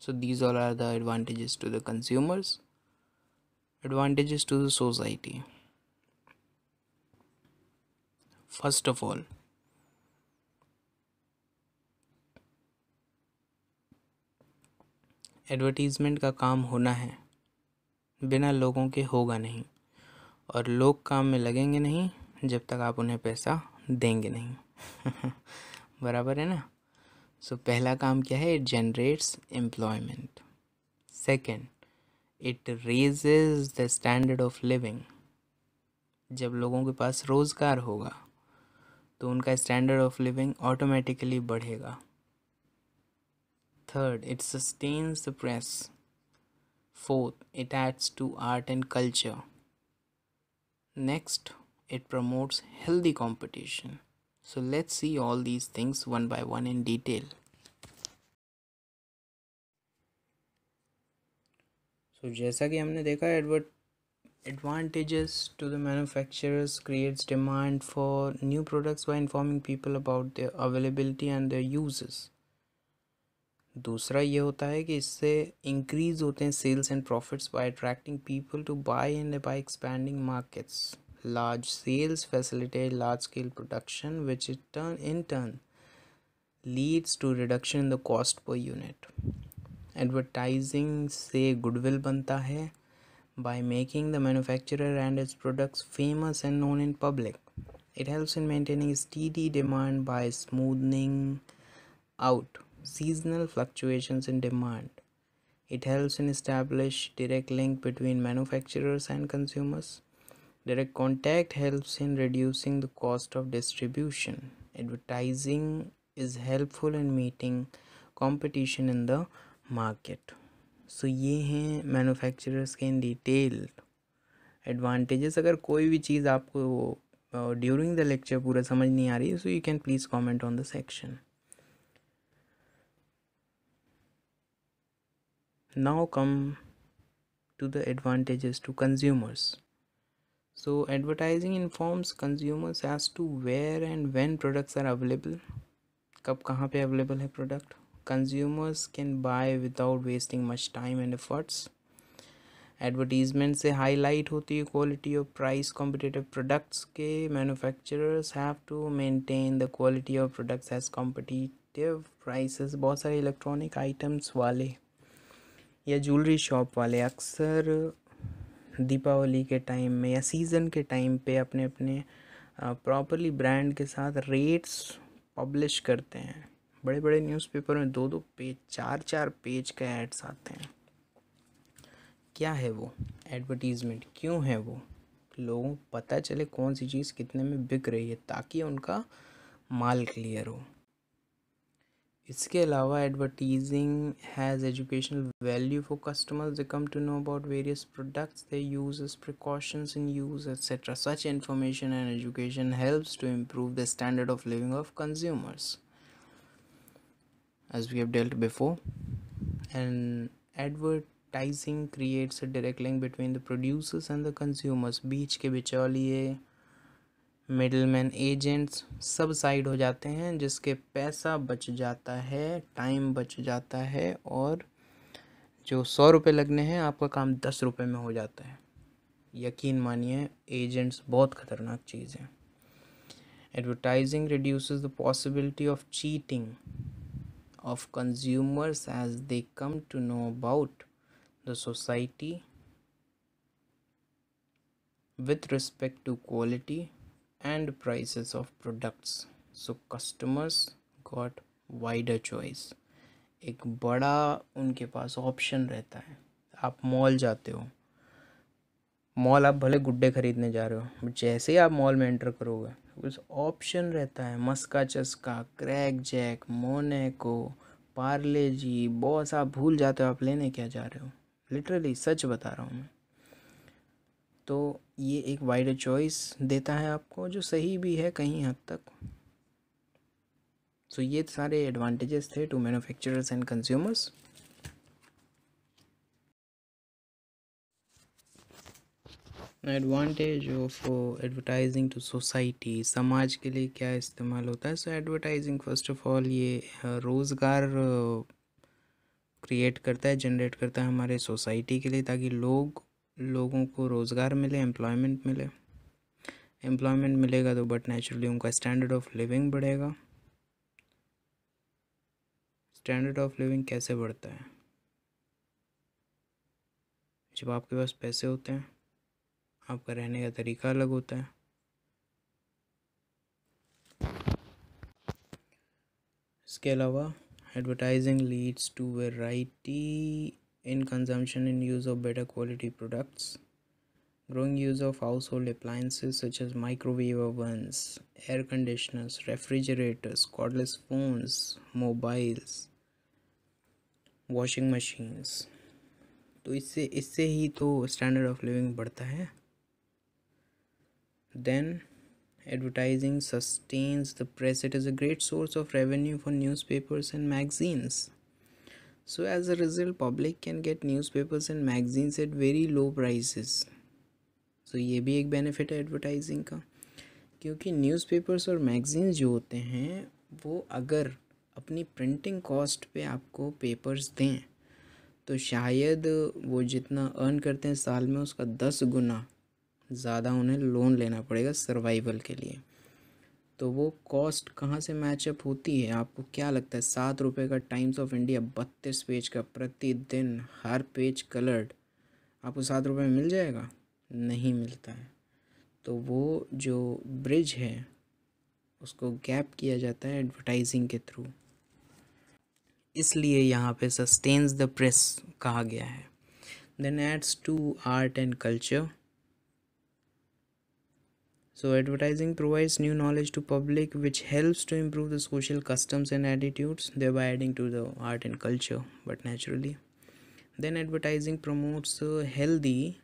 so these all are the advantages to the consumers advantages to the society first of all advertisement का काम होना है बिना लोगों के होगा नहीं और लोग काम में लगेंगे नहीं जब तक आप उन्हें पैसा देंगे नहीं बराबर है ना सो so, पहला काम क्या है it generates employment second it raises the standard of living जब लोगों के पास रोज़गार होगा तो उनका स्टैंडर्ड ऑफ लिविंग ऑटोमेटिकली बढ़ेगा third it sustains the press fourth it aids to art and culture next it promotes healthy competition so let's see all these things one by one in detail so जैसा कि हमने देखा advert advantages to the manufacturers creates demand for new products by informing people about their availability and their uses दूसरा ये होता है कि इससे इंक्रीज होते हैं sales and profits by attracting people to buy and by expanding markets large sales facilitate large scale production which it turn in turn leads to reduction in the cost per unit advertising से goodwill बनता है by making the manufacturer and its products famous and known in public. It helps in maintaining steady demand by smoothing out seasonal fluctuations in demand. It helps in establish direct link between manufacturers and consumers. Direct contact helps in reducing the cost of distribution. Advertising is helpful in meeting competition in the market. सो ये हैं manufacturers के in detail advantages अगर कोई भी चीज़ आपको during the lecture पूरा समझ नहीं आ रही so you can please comment on the section now come to the advantages to consumers so advertising informs consumers as to where and when products are available कब कहाँ पर available है product consumers can buy without wasting much time and efforts advertisement से highlight होती है quality of price competitive products के manufacturers have to maintain the quality of products as competitive price बहुत सारे इलेक्ट्रॉनिक आइटम्स वाले या jewellery shop वाले अक्सर दीपावली के टाइम में या सीज़न के टाइम पे अपने अपने प्रॉपरली ब्रांड के साथ रेट्स पब्लिश करते हैं बड़े बड़े न्यूज़पेपर में दो दो पेज चार चार पेज का एड्स आते हैं क्या है वो एडवर्टीज़मेंट क्यों है वो लोगों को पता चले कौन सी चीज़ कितने में बिक रही है ताकि उनका माल क्लियर हो इसके अलावा advertising has educational value for customers they come to know about various products they use precautions in use etcetera such information and education helps to improve the standard of living of consumers as we have dealt before and advertising creates a direct link between the producers and the consumers बीच के बिचौलिए middleman agents सब side हो जाते हैं जिसके पैसा बच जाता है टाइम बच जाता है और जो सौ रुपये लगने हैं आपका काम दस रुपये में हो जाता है यकीन मानिए एजेंट्स बहुत ख़तरनाक चीज़ है advertising reduces the possibility of cheating of consumers as they come to know about the society with respect to quality and prices of products so customers got wider choice एक बड़ा उनके पास ऑप्शन रहता है आप मॉल जाते हो mall आप भले गुड्डे खरीदने जा रहे हो बट जैसे ही आप मॉल में एंटर करोगे कुछ ऑप्शन रहता है मस्का चस्का Krack Jack Monaco Parle G बहुत आप भूल जाते हो आप लेने क्या जा रहे हो लिटरली सच बता रहा हूँ मैं तो ये एक वाइड चॉइस देता है आपको जो सही भी है कहीं हद तक सो so ये सारे एडवांटेजेस थे to manufacturers and consumers advantage of advertising to society समाज के लिए क्या इस्तेमाल होता है so advertising first of all ये uh, रोज़गार क्रिएट uh, करता है जनरेट करता है हमारे सोसाइटी के लिए ताकि लोग लोगों को रोज़गार मिले एम्प्लॉयमेंट मिले एम्प्लॉयमेंट मिलेगा तो बट नेचुरली उनका स्टैंडर्ड ऑफ लिविंग बढ़ेगा स्टैंडर्ड ऑफ लिविंग कैसे बढ़ता है जब आपके पास पैसे होते हैं आपका रहने का तरीका अलग होता है इसके अलावा advertising leads to variety in consumption in use of better quality products growing use of household appliances such as microwave ovens air conditioners refrigerators cordless phones mobiles washing machines तो इससे इससे ही तो स्टैंडर्ड ऑफ लिविंग बढ़ता है then advertising sustains the press it is a great source of revenue for newspapers and magazines so as a result public can get newspapers and magazines at very low prices so ye bhi ek benefit hai advertising ka kyunki newspapers aur magazines jo hote hain wo agar apni printing cost pe aapko papers dein तो शायद वो जितना earn करते हैं साल में उसका दस गुना ज़्यादा उन्हें लोन लेना पड़ेगा सर्वाइवल के लिए तो वो कॉस्ट कहाँ से मैचअप होती है आपको क्या लगता है सात रुपये का टाइम्स ऑफ इंडिया बत्तीस पेज का प्रतिदिन हर पेज कलर्ड आपको सात रुपये में मिल जाएगा नहीं मिलता है तो वो जो ब्रिज है उसको गैप किया जाता है एडवर्टाइजिंग के थ्रू इसलिए यहाँ पे सस्टेन्स द प्रेस कहा गया है then aids to art and culture so advertising provides new knowledge to public which helps to improve the social customs and attitudes thereby adding to the art and culture but naturally then advertising promotes a healthy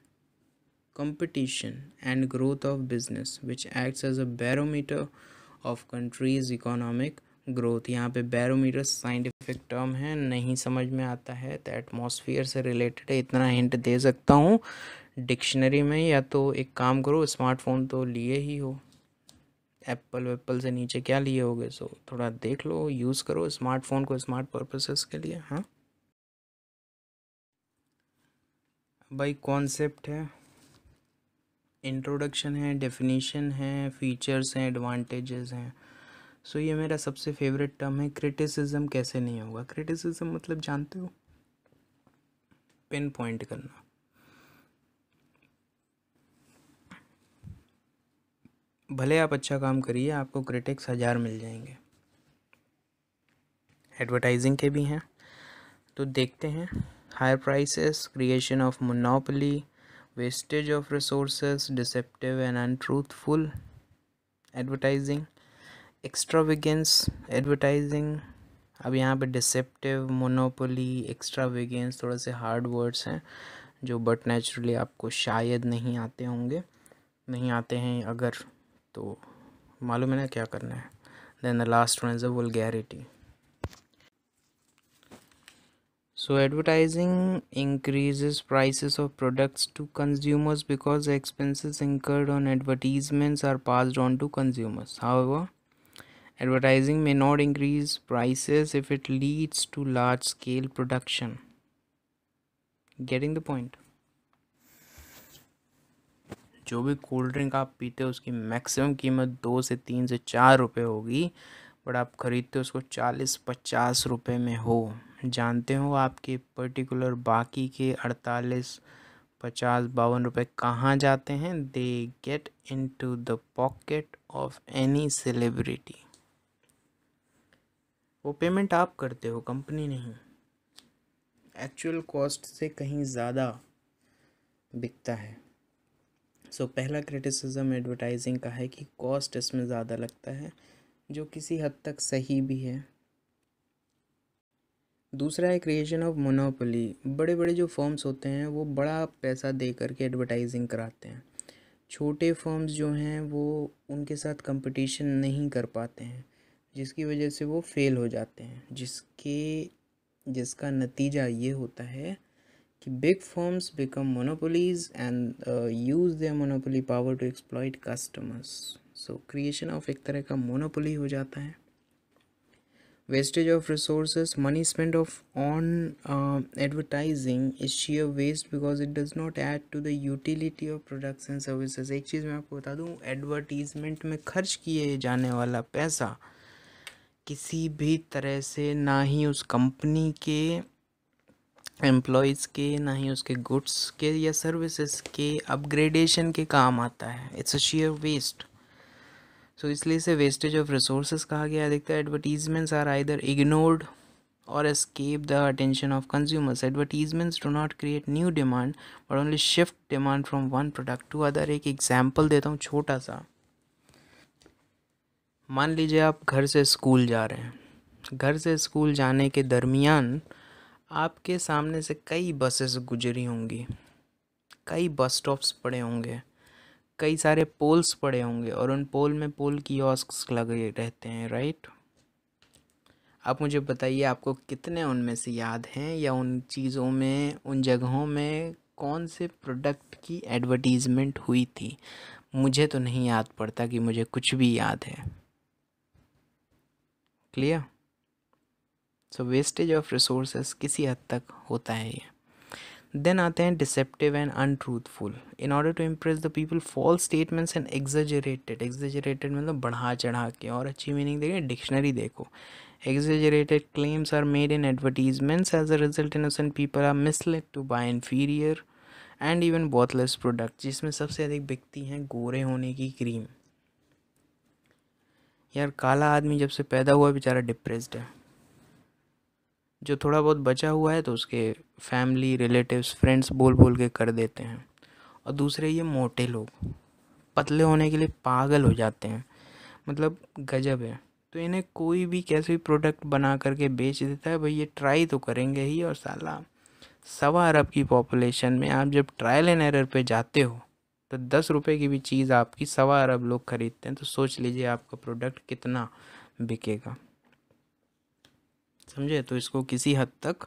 competition and growth of business which acts as a barometer of country's economic growth यहाँ पे barometer scientific term है नहीं समझ में आता है तो atmosphere से रिलेटेड है इतना हिंट दे सकता हूँ डिक्शनरी में या तो एक काम करो स्मार्टफोन तो लिए ही हो एप्पल वेप्पल से नीचे क्या लिए होगे सो थोड़ा देख लो यूज़ करो स्मार्टफोन को स्मार्ट पर्पसेस के लिए हाँ भाई कॉन्सेप्ट है इंट्रोडक्शन है डेफिनेशन है फीचर्स हैं एडवांटेजेस हैं सो ये मेरा सबसे फेवरेट टर्म है क्रिटिसिज्म कैसे नहीं होगा क्रिटिसिज्म मतलब जानते हो पिन पॉइंट करना भले आप अच्छा काम करिए आपको क्रिटिक्स हज़ार मिल जाएंगे एडवर्टाइजिंग के भी हैं तो देखते हैं higher prices creation of monopoly wastage of resource deceptive and untruthful advertising extravagance advertising अब यहाँ पे डिसेप्टिव मोनोपोली एक्स्ट्राविगेंस थोड़े से हार्ड वर्ड्स हैं जो बट नेचुरली आपको शायद नहीं आते होंगे नहीं आते हैं अगर तो मालूम है ना क्या करना है then the last one is the vulgarity So advertising increases prices of products to consumers because expenses incurred on advertisements are passed on to consumers. However, advertising may not increase prices if it leads to large scale production. Getting the point? जो भी cold drink आप पीते हो उसकी maximum कीमत दो से तीन से चार रुपये होगी बट आप ख़रीदते हो उसको चालीस पचास रुपये में हो जानते हो आपके पर्टिकुलर बाकी के अड़तालीस पचास बावन रुपये कहाँ जाते हैं they get into the pocket of any celebrity वो पेमेंट आप करते हो कंपनी नहीं एक्चुअल कॉस्ट से कहीं ज़्यादा बिकता है सो so, पहला क्रिटिसिज्म एडवर्टाइजिंग का है कि कॉस्ट इसमें ज़्यादा लगता है जो किसी हद तक सही भी है दूसरा है क्रिएशन ऑफ मोनोपोली बड़े बड़े जो फॉर्म्स होते हैं वो बड़ा पैसा दे करके एडवर्टाइजिंग कराते हैं छोटे फॉर्म्स जो हैं वो उनके साथ कंपटीशन नहीं कर पाते हैं जिसकी वजह से वो फेल हो जाते हैं जिसके जिसका नतीजा ये होता है कि big firms become monopolies and use their monopoly power to exploit customers so creation of एक तरह का मोनोपोली हो जाता है wastage of resource money spend off on advertising is sheer waste because it does not add to the utility of products and services एक चीज़ मैं आपको बता दूँ एडवर्टीजमेंट में खर्च किए जाने वाला पैसा किसी भी तरह से ना ही उस कंपनी के एम्प्लॉयज़ के ना ही उसके गुड्स के या सर्विसेज के अपग्रेडेशन के काम आता है it's a sheer waste so इसलिए इसे वेस्टेज ऑफ रिसोर्स कहा गया अधिकतर एडवर्टीजमेंट्स आर आइदर इग्नोर्ड और escape the attention of consumers advertisements do not create new demand but only shift demand from one product to other एक example देता हूँ छोटा सा मान लीजिए आप घर से स्कूल जा रहे हैं घर से स्कूल जाने के दरमियान आपके सामने से कई बसेस गुजरी होंगी कई बस स्टॉप्स पड़े होंगे कई सारे पोल्स पड़े होंगे और उन पोल में पोल की लगे रहते हैं राइट आप मुझे बताइए आपको कितने उनमें से याद हैं या उन चीज़ों में उन जगहों में कौन से प्रोडक्ट की एडवर्टीज़मेंट हुई थी मुझे तो नहीं याद पड़ता कि मुझे कुछ भी याद है clear so wastage of resource किसी हद तक होता है ये देन आते हैं deceptive and untruthful in order to impress the people false statements and exaggerated exaggerated मतलब बढ़ा चढ़ा के और अच्छी मीनिंग देखिए डिक्शनरी देखो exaggerated claims are made in advertisements as a result innocent people are misled to buy inferior and even worthless product जिसमें सबसे अधिक बिकती हैं गोरे होने की क्रीम यार काला आदमी जब से पैदा हुआ बेचारा डिप्रेस्ड है जो थोड़ा बहुत बचा हुआ है तो उसके फैमिली रिलेटिव्स फ्रेंड्स बोल बोल के कर देते हैं और दूसरे ये मोटे लोग पतले होने के लिए पागल हो जाते हैं मतलब गजब है तो इन्हें कोई भी कैसे भी प्रोडक्ट बना करके बेच देता है भाई ये ट्राई तो करेंगे ही और साला सवा अरब की पॉपुलेशन में आप जब ट्रायल एंड एरर पे जाते हो तो दस रुपये की भी चीज़ आपकी सवा अरब लोग ख़रीदते हैं तो सोच लीजिए आपका प्रोडक्ट कितना बिकेगा समझे तो इसको किसी हद तक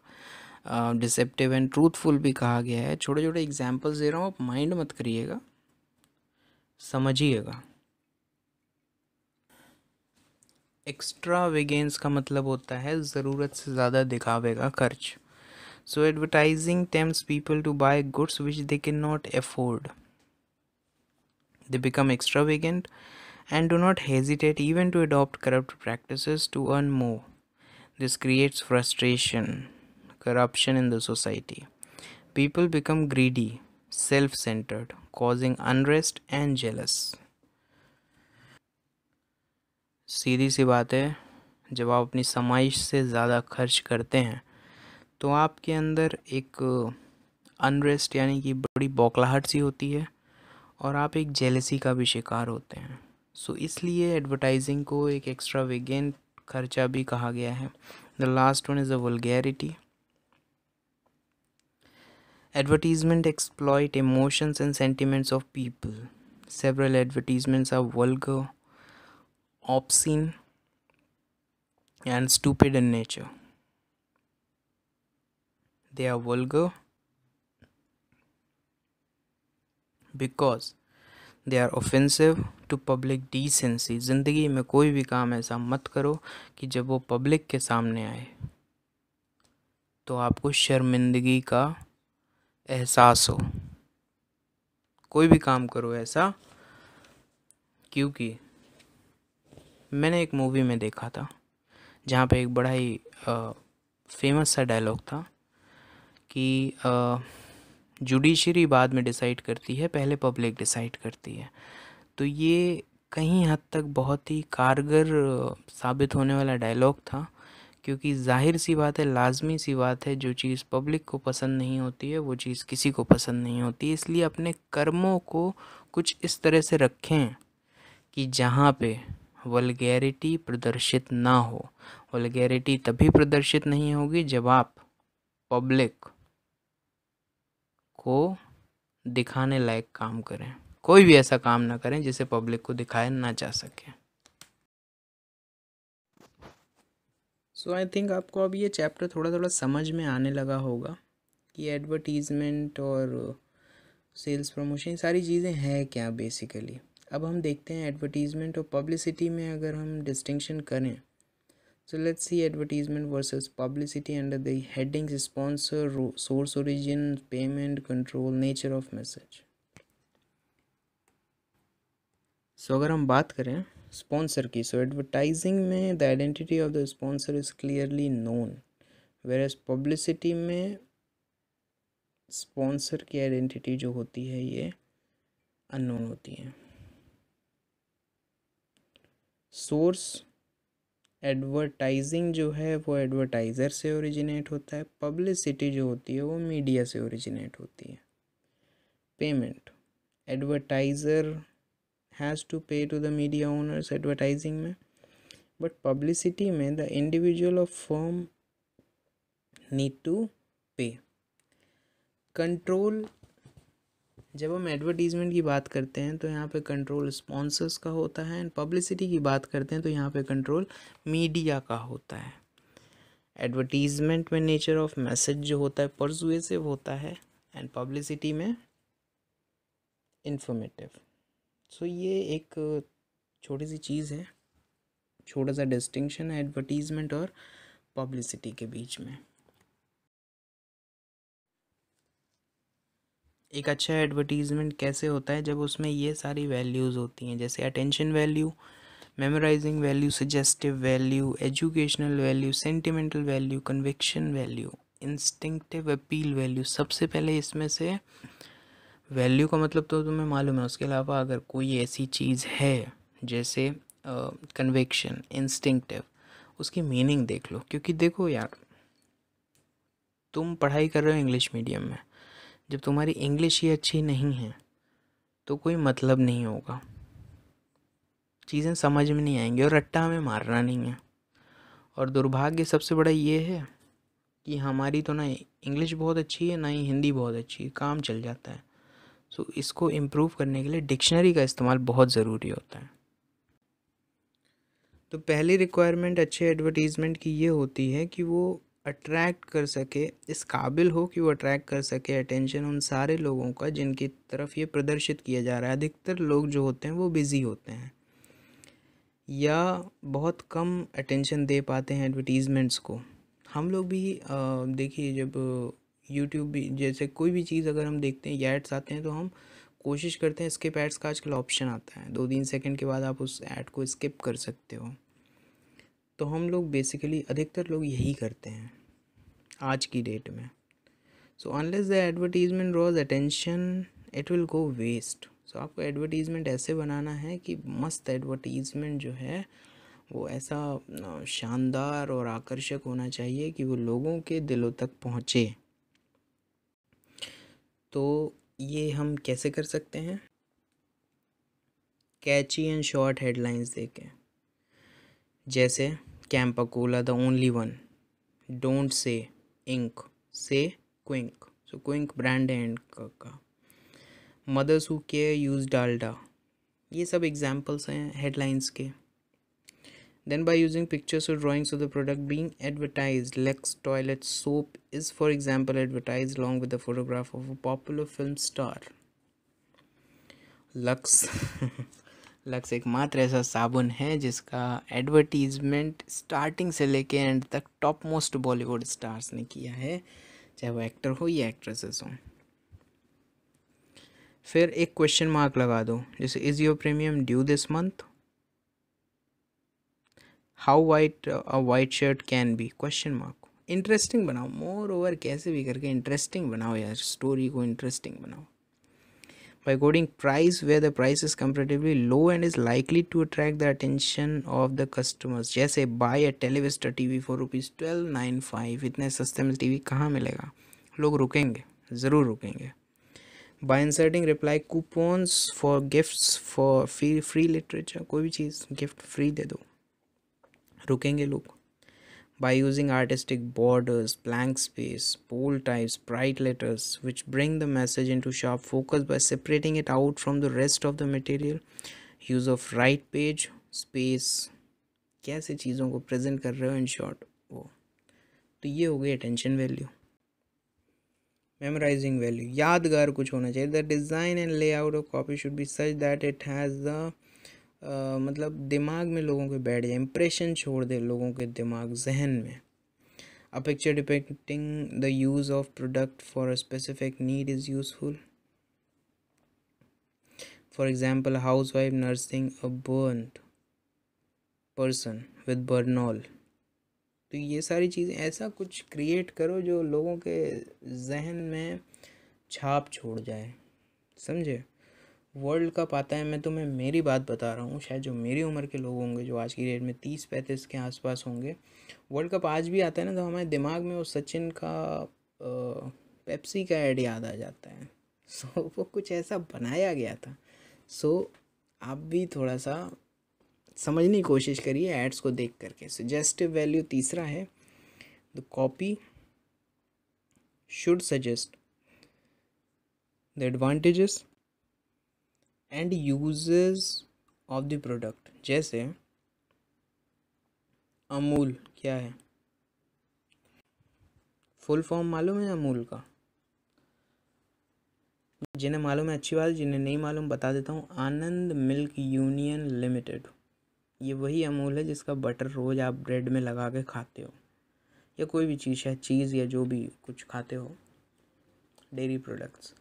डिसेप्टिव एंड ट्रूथफुल भी कहा गया है छोटे छोटे एग्जाम्पल्स दे रहा हूँ आप माइंड मत करिएगा समझिएगा एक्स्ट्रा वेगेंस का मतलब होता है ज़रूरत से ज़्यादा दिखावे का खर्च so advertising tempts people to buy goods which they can not afford they become extravagant and do not hesitate even to adopt corrupt practice to earn more This creates frustration, corruption in the society. People become greedy, self centered, causing unrest and jealous. सीधी सी बात है जब आप अपनी समाइश से ज़्यादा खर्च करते हैं तो आपके अंदर एक अनरेस्ट यानी कि बड़ी बौखलाहट सी होती है और आप एक जेलसी का भी शिकार होते हैं सो so, इसलिए एडवर्टाइजिंग को एक एक्स्ट्रा वेगेंट खर्चा भी कहा गया है the last one Advertisement exploit emotions and sentiments of people. Several advertisements are vulgar, obscene, and stupid in nature. They are vulgar because they are offensive, to public decency ज़िंदगी में कोई भी काम ऐसा मत करो कि जब वो पब्लिक के सामने आए तो आपको शर्मिंदगी का एहसास हो कोई भी काम करो ऐसा क्योंकि मैंने एक मूवी में देखा था जहाँ पे एक बड़ा ही फेमस सा डायलॉग था कि जुडिशरी बाद में डिसाइड करती है पहले पब्लिक डिसाइड करती है तो ये कहीं हद तक बहुत ही कारगर साबित होने वाला डायलॉग था क्योंकि जाहिर सी बात है लाजमी सी बात है जो चीज़ पब्लिक को पसंद नहीं होती है वो चीज़ किसी को पसंद नहीं होती इसलिए अपने कर्मों को कुछ इस तरह से रखें कि जहाँ पे वलगैरिटी प्रदर्शित ना हो वलगैरिटी तभी प्रदर्शित नहीं होगी जब आप पब्लिक को दिखाने लायक काम करें कोई भी ऐसा काम ना करें जिसे पब्लिक को दिखाया ना जा सके सो आई थिंक आपको अब ये चैप्टर थोड़ा थोड़ा समझ में आने लगा होगा कि एडवर्टीज़मेंट और सेल्स प्रमोशन सारी चीज़ें हैं क्या बेसिकली अब हम देखते हैं एडवर्टीज़मेंट और पब्लिसिटी में अगर हम डिस्टिंक्शन करें so let's see advertisement versus publicity under the headings sponsor source origin payment control nature of message so अगर हम बात करें स्पॉन्सर की सो एडवर्टाइजिंग में the identity of the sponsor is clearly known whereas publicity में sponsor की identity जो होती है ये अननोन होती है सोर्स एडवर्टाइजिंग जो है वो एडवर्टाइज़र से ओरिजिनेट होता है पब्लिसिटी जो होती है वो मीडिया से ओरिजिनेट होती है payment advertiser has to pay to the media owners advertising में बट पब्लिसिटी में the individual of firm need to pay control जब हम एडवर्टीज़मेंट की बात करते हैं तो यहाँ पे कंट्रोल स्पॉन्सर्स का होता है एंड पब्लिसिटी की बात करते हैं तो यहाँ पे कंट्रोल मीडिया का होता है एडवर्टीज़मेंट में नेचर ऑफ मैसेज जो होता है परसुएसिव होता है एंड पब्लिसिटी में इंफॉर्मेटिव सो ये एक छोटी सी चीज़ है छोटा सा डिस्टिंक्शन है एडवर्टीज़मेंट और पब्लिसिटी के बीच में एक अच्छा एडवर्टीज़मेंट कैसे होता है जब उसमें ये सारी वैल्यूज़ होती हैं जैसे attention value memorising value suggestive value educational value sentimental value conviction value instinctive appeal value सबसे पहले इसमें से वैल्यू का मतलब तो तुम्हें मालूम है उसके अलावा अगर कोई ऐसी चीज़ है जैसे कन्वेक्शन इंस्टिंक्टिव उसकी मीनिंग देख लो क्योंकि देखो यार तुम पढ़ाई कर रहे हो इंग्लिश मीडियम में जब तुम्हारी इंग्लिश ही अच्छी नहीं है तो कोई मतलब नहीं होगा चीज़ें समझ में नहीं आएंगी और रट्टा हमें मारना नहीं है और दुर्भाग्य सबसे बड़ा ये है कि हमारी तो ना इंग्लिश बहुत अच्छी है ना ही हिंदी बहुत अच्छी है काम चल जाता है सो तो इसको इम्प्रूव करने के लिए डिक्शनरी का इस्तेमाल बहुत ज़रूरी होता है तो पहली रिक्वायरमेंट अच्छे एडवर्टीज़मेंट की ये होती है कि वो अट्रैक्ट कर सके इस काबिल हो कि वो अट्रैक्ट कर सके अटेंशन उन सारे लोगों का जिनकी तरफ ये प्रदर्शित किया जा रहा है अधिकतर लोग जो होते हैं वो बिज़ी होते हैं या बहुत कम अटेंशन दे पाते हैं एडवर्टीज़मेंट्स को हम लोग भी देखिए जब यूट्यूब भी जैसे कोई भी चीज़ अगर हम देखते हैं या एड्स आते हैं तो हम कोशिश करते हैं स्किप एड्स का आजकल ऑप्शन आता है दो तीन सेकंड के बाद आप उस ऐड को स्किप कर सकते हो तो हम लोग बेसिकली अधिकतर लोग यही करते हैं आज की डेट में so unless the advertisement rouse attention it will go waste so आपको एडवर्टीज़मेंट ऐसे बनाना है कि मस्त एडवर्टीज़मेंट जो है वो ऐसा शानदार और आकर्षक होना चाहिए कि वो लोगों के दिलों तक पहुँचे तो ये हम कैसे कर सकते हैं कैची एंड शॉर्ट हेडलाइंस देखे जैसे जैसे Campa Cola the only one don't say ink say Quink so Quink brand है इंक का mothers who care use Dalda ये सब एग्जांपल्स हैं हेडलाइंस के Then by using pictures or drawings of the product being advertised, Lex toilet soap is for example advertised along with the photograph of a popular film star. Lux Lux एकमात्र ऐसा साबुन है जिसका advertisement starting से लेके and तक top most Bollywood stars ने किया है चाहे वो एक्टर हो या एक्ट्रेसेस हो फिर एक क्वेश्चन मार्क लगा दो जैसे is your premium due this month how white white shirt can be question mark interesting बनाओ मोर ओवर कैसे भी करके इंटरेस्टिंग बनाओ यार स्टोरी को इंटरेस्टिंग बनाओ by according price way the price is competitively low and is likely to attract the attention of the customers जैसे buy a Televista TV for rupees twelve nine five इतने सस्ते में T V कहाँ मिलेगा लोग रुकेंगे ज़रूर रुकेंगे by inserting reply coupons for gift for free free literature कोई भी चीज़ गिफ्ट फ्री दे दो रुकेंगे लोग by using artistic borders blank space bold types bright letters which bring the message into sharp focus by separating it out from the rest of the material use of right page space कैसे चीज़ों को present कर रहे हो in short वो तो ये हो गई अटेंशन वैल्यू मेमोराइजिंग वैल्यू यादगार कुछ होना चाहिए the design and layout of copy should be such that it has the ah, मतलब दिमाग में लोगों के बैठ जाए इम्प्रेशन छोड़ दे लोगों के दिमाग जहन में a picture depicting the use of product for a specific need is useful for example housewife nursing a burn person with Burnol तो ये सारी चीज़ें ऐसा कुछ क्रिएट करो जो लोगों के जहन में छाप छोड़ जाए समझे वर्ल्ड कप आता है मैं तुम्हें मेरी बात बता रहा हूँ शायद जो मेरी उम्र के लोग होंगे जो आज की डेट में तीस पैंतीस के आसपास होंगे वर्ल्ड कप आज भी आता है ना तो हमारे दिमाग में वो सचिन का पेप्सी का एड याद आ जाता है सो so, वो कुछ ऐसा बनाया गया था सो so, आप भी थोड़ा सा समझने की कोशिश करिए एड्स को देख करके सजेस्टिव वैल्यू तीसरा है the copy should suggest the advantages and uses of the product जैसे अमूल क्या है फुल फॉर्म मालूम है अमूल का जिन्हें मालूम है अच्छी बात जिन्हें नहीं मालूम बता देता हूँ आनंद मिल्क यूनियन लिमिटेड ये वही अमूल है जिसका बटर रोज़ आप ब्रेड में लगा के खाते हो या कोई भी चीज़ है चीज़ या जो भी कुछ खाते हो डेयरी प्रोडक्ट्स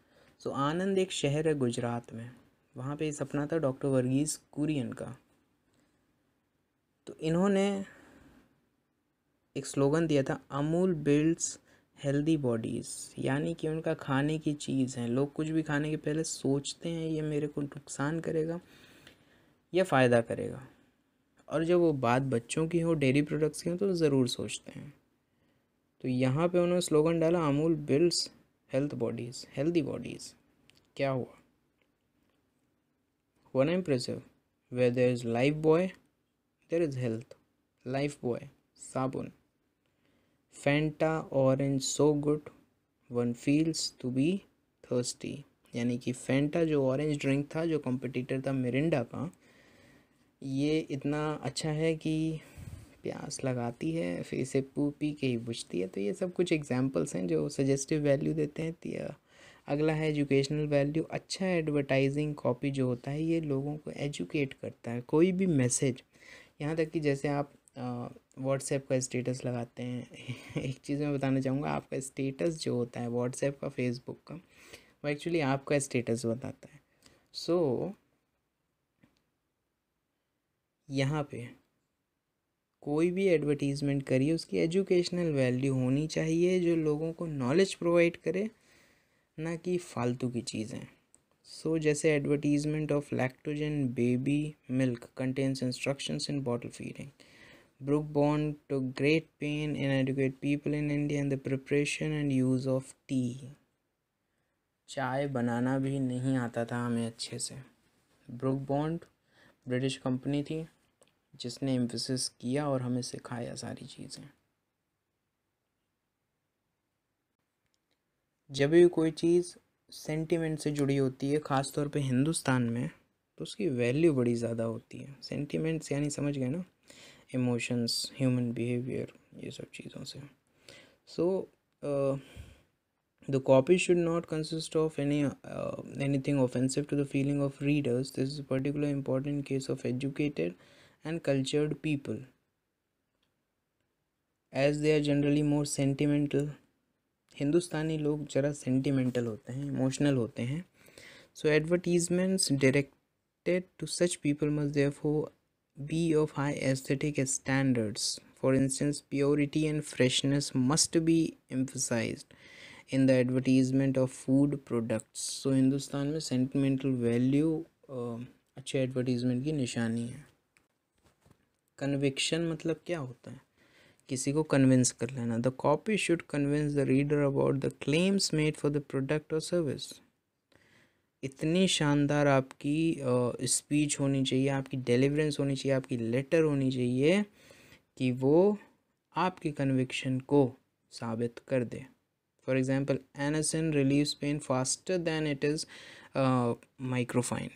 सो आनंद एक शहर है गुजरात में वहाँ पे सपना था डॉक्टर वर्गीज़ कुरियन का तो इन्होंने एक स्लोगन दिया था अमूल बिल्ड्स हेल्दी बॉडीज़ यानी कि उनका खाने की चीज़ है लोग कुछ भी खाने के पहले सोचते हैं ये मेरे को नुकसान करेगा या फ़ायदा करेगा और जब वो बात बच्चों की हो डेयरी प्रोडक्ट्स की हो तो ज़रूर सोचते हैं तो यहाँ पे उन्होंने स्लोगन डाला Amul builds health bodies healthy bodies क्या हुआ One impressive. Where there is life boy, there is health. Life boy, sabun. Fanta orange so good, one feels to be thirsty. यानी कि फेंटा जो ऑरेंज ड्रिंक था जो कॉम्पिटिटर था Mirinda का ये इतना अच्छा है कि प्यास लगाती है फिर इसे पू पी के ही बुझती है तो ये सब कुछ एग्जांपल्स हैं जो सजेस्टिव वैल्यू देते हैं अगला है एजुकेशनल वैल्यू अच्छा एडवर्टाइजिंग कॉपी जो होता है ये लोगों को एजुकेट करता है कोई भी मैसेज यहाँ तक कि जैसे आप व्हाट्सएप का स्टेटस लगाते हैं एक चीज़ मैं बताना चाहूँगा आपका स्टेटस जो होता है व्हाट्सएप का फेसबुक का वो एक्चुअली आपका स्टेटस बताता है सो so, यहाँ पे कोई भी एडवर्टीज़मेंट करिए उसकी एजुकेशनल वैल्यू होनी चाहिए जो लोगों को नॉलेज प्रोवाइड करे ना कि फालतू की चीज़ें सो so, जैसे advertisement of Lactogen baby milk contains instructions in bottle feeding Brooke बॉर्न took great pain in educate people in India in the preparation and use of tea चाय बनाना भी नहीं आता था हमें अच्छे से ब्रुक बॉन्ड ब्रिटिश कंपनी थी जिसने एम्फोसिस किया और हमें सिखाया सारी चीज़ें जब भी कोई चीज़ सेंटीमेंट से जुड़ी होती है ख़ास तौर पे हिंदुस्तान में तो उसकी वैल्यू बड़ी ज़्यादा होती है सेंटीमेंट्स यानी समझ गए ना इमोशंस ह्यूमन बिहेवियर ये सब चीज़ों से so the copy should not consist of any anything offensive to the feeling of readers this is particular important case of educated and cultured people as they are generally more sentimental Hindustani लोग ज़रा sentimental होते हैं emotional होते हैं so advertisements directed to such people must therefore be of high aesthetic standards for instance purity and freshness must be emphasise in the advertisement of food products so Hindustan में sentimental value uh, अच्छे advertisement की निशानी है conviction मतलब क्या होता है किसी को कन्विंस कर लेना the copy should convince the reader about the claims made for the product और सर्विस इतनी शानदार आपकी स्पीच होनी चाहिए आपकी डिलीवरेंस होनी चाहिए आपकी लेटर होनी चाहिए कि वो आपकी कन्विक्शन को साबित कर दे for example Anacin relieve pain faster than it is microfine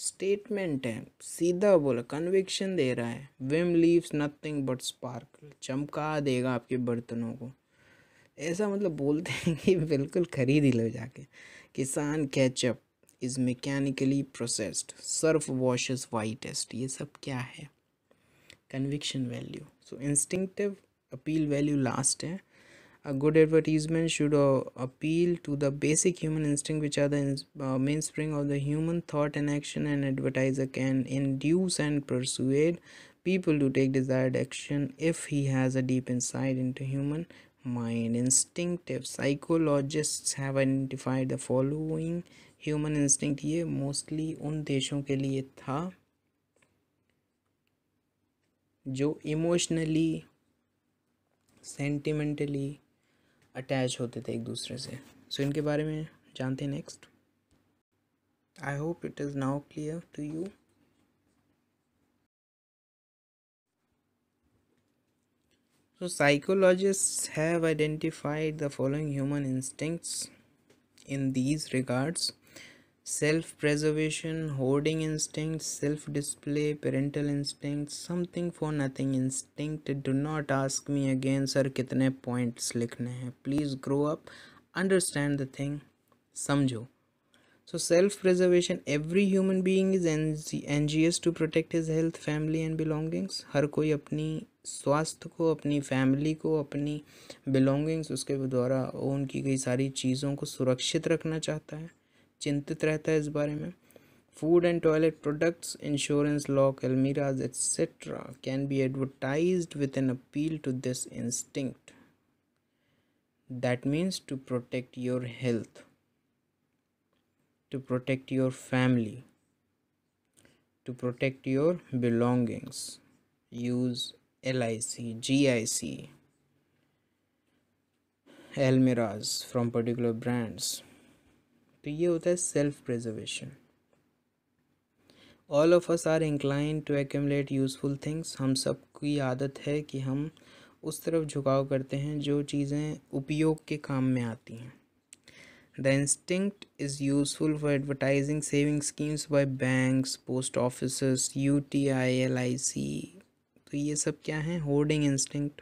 statement है सीधा बोला कन्विक्शन दे रहा है Vim leaves nothing but sparkle चमका देगा आपके बर्तनों को ऐसा मतलब बोलते हैं कि बिल्कुल खरीद ही लो जाके Kissan ketchup is mechanically processed Surf washes whitest ये सब क्या है conviction value so instinctive appeal value last है A good advertisement should uh, appeal to the basic human instinct, which are the uh, mainspring of the human thought and action. An advertiser can induce and persuade people to take desired action if he has a deep insight into human mind. Instinctive psychologists have identified the following human instinct. ये mostly उन देशों के लिए था जो emotionally, sentimentally attach होते थे एक दूसरे से सो so, इनके बारे में जानते हैं next I hope it is now clear to you so psychologist have identified the following human instincts in these regards self preservation, hoarding instinct, self display, parental instinct, something for nothing instinct. Do not ask me again, sir, कितने points लिखने हैं Please grow up, understand the thing, समझो So, self preservation every human being is anxious to protect his health, family, and belongings. हर कोई अपनी स्वास्थ्य को अपनी family को अपनी बिलोंगिंग्स उसके द्वारा ओन की गई सारी चीज़ों को सुरक्षित रखना चाहता है चिंतित रहता है इस बारे में food and toilet products, insurance, lock, almiras, etc., can be advertised with an appeal to this instinct. That means to protect your health, to protect your family, to protect your belongings. Use LIC, GIC, almiras from particular brands. तो ये होता है self preservation all of us are incline to accumulate useful things हम सब की आदत है कि हम उस तरफ झुकाव करते हैं जो चीज़ें उपयोग के काम में आती हैं the instinct is useful for advertising saving schemes by banks post office U T I L I C तो ये सब क्या हैं hoarding instinct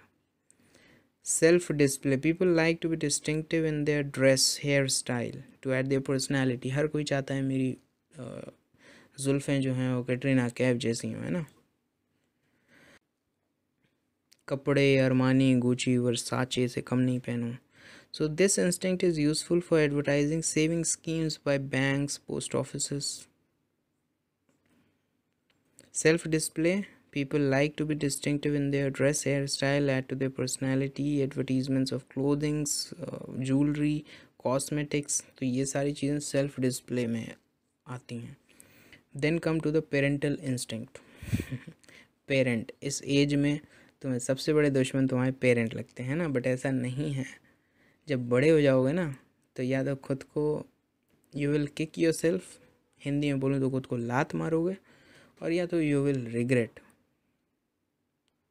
Self display. People like to be distinctive in their dress, hairstyle, to add their personality. हर कोई चाहता है मेरी जुल्फ़ें जो हैं वो कैटरीना कैफ जैसी हों है ना कपड़े अरमानी गुची वर्साचे से कम नहीं पहनूं So this instinct is useful for advertising saving schemes by banks, post offices. Self display People like to be distinctive in their dress, hairstyle, add to their personality, advertisements of clothing, uh, jewelry, cosmetics तो ये सारी चीज़ें self display में आती हैं then come to the parental instinct parent इस age में तुम्हें सबसे बड़े दुश्मन तुम्हारे पेरेंट लगते हैं ना बट ऐसा नहीं है जब बड़े हो जाओगे ना तो या तो खुद को you will kick yourself Hindi में बोलूँ तो खुद को लात मारोगे और या तो you will regret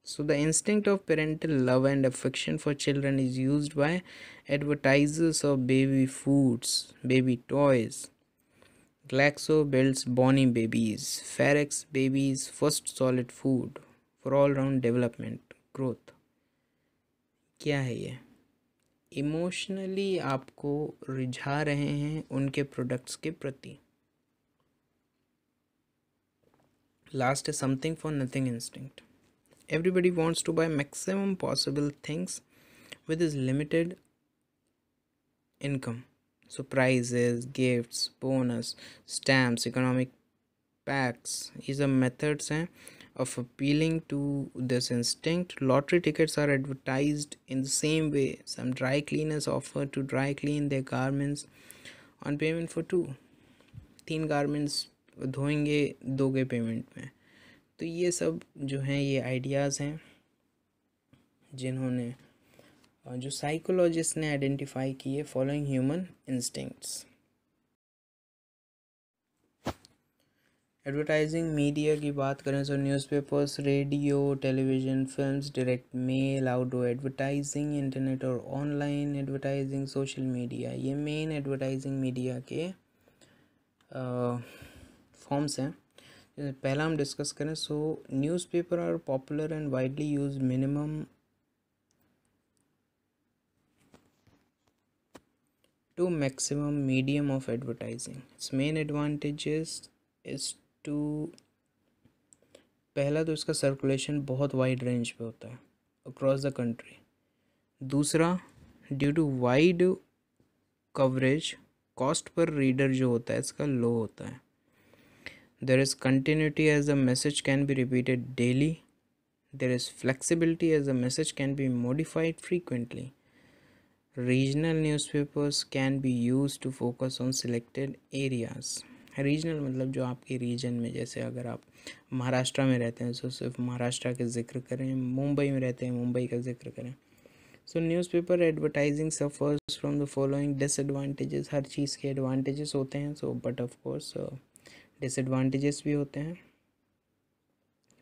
So, the instinct of parental love and affection for children is used by advertisers of baby foods, baby toys. Glaxo builds Bonnie babies, Ferex babies, first solid food for all round development, growth. क्या है ये emotionally आपको रिझा रहे हैं उनके products के प्रति last is something for nothing instinct everybody wants to buy maximum possible things with his limited income so prizes gifts bonus stamps economic packs is a methods eh, of appealing to this instinct lottery tickets are advertised in the same way some dry cleaners offer to dry clean their garments on payment for two teen garments. धोएंगे दोगे payment में तो ये सब जो हैं ये ideas हैं जिन्होंने जो साइकोलॉजिस्ट ने आइडेंटिफाई किए following human instincts advertising media की बात करें तो newspapers radio television films direct mail outdoor advertising internet और ऑनलाइन एडवर्टाइजिंग सोशल मीडिया ये मेन एडवर्टाइजिंग मीडिया के फॉर्म्स हैं पहला हम डिस्कस करें so newspaper are popular and widely use minimum to maximum medium of advertising its main advantages is to पहला तो इसका सर्कुलेशन बहुत वाइड रेंज पे होता है अक्रॉस द कंट्री दूसरा due to wide coverage cost per reader जो होता है इसका लो होता है there is continuity as a message can be repeated daily there is flexibility as a message can be modified frequently regional newspapers can be used to focus on selected areas regional मतलब जो आपके reason में जैसे अगर आप महाराष्ट्र में रहते हैं तो सिर्फ महाराष्ट्र के जिक्र करें मुंबई में रहते हैं मुंबई का जिक्र करें so newspaper advertising suffers from the following disadvantages हर चीज़ के एडवांटेजेस होते हैं so but of course disadvantages भी होते हैं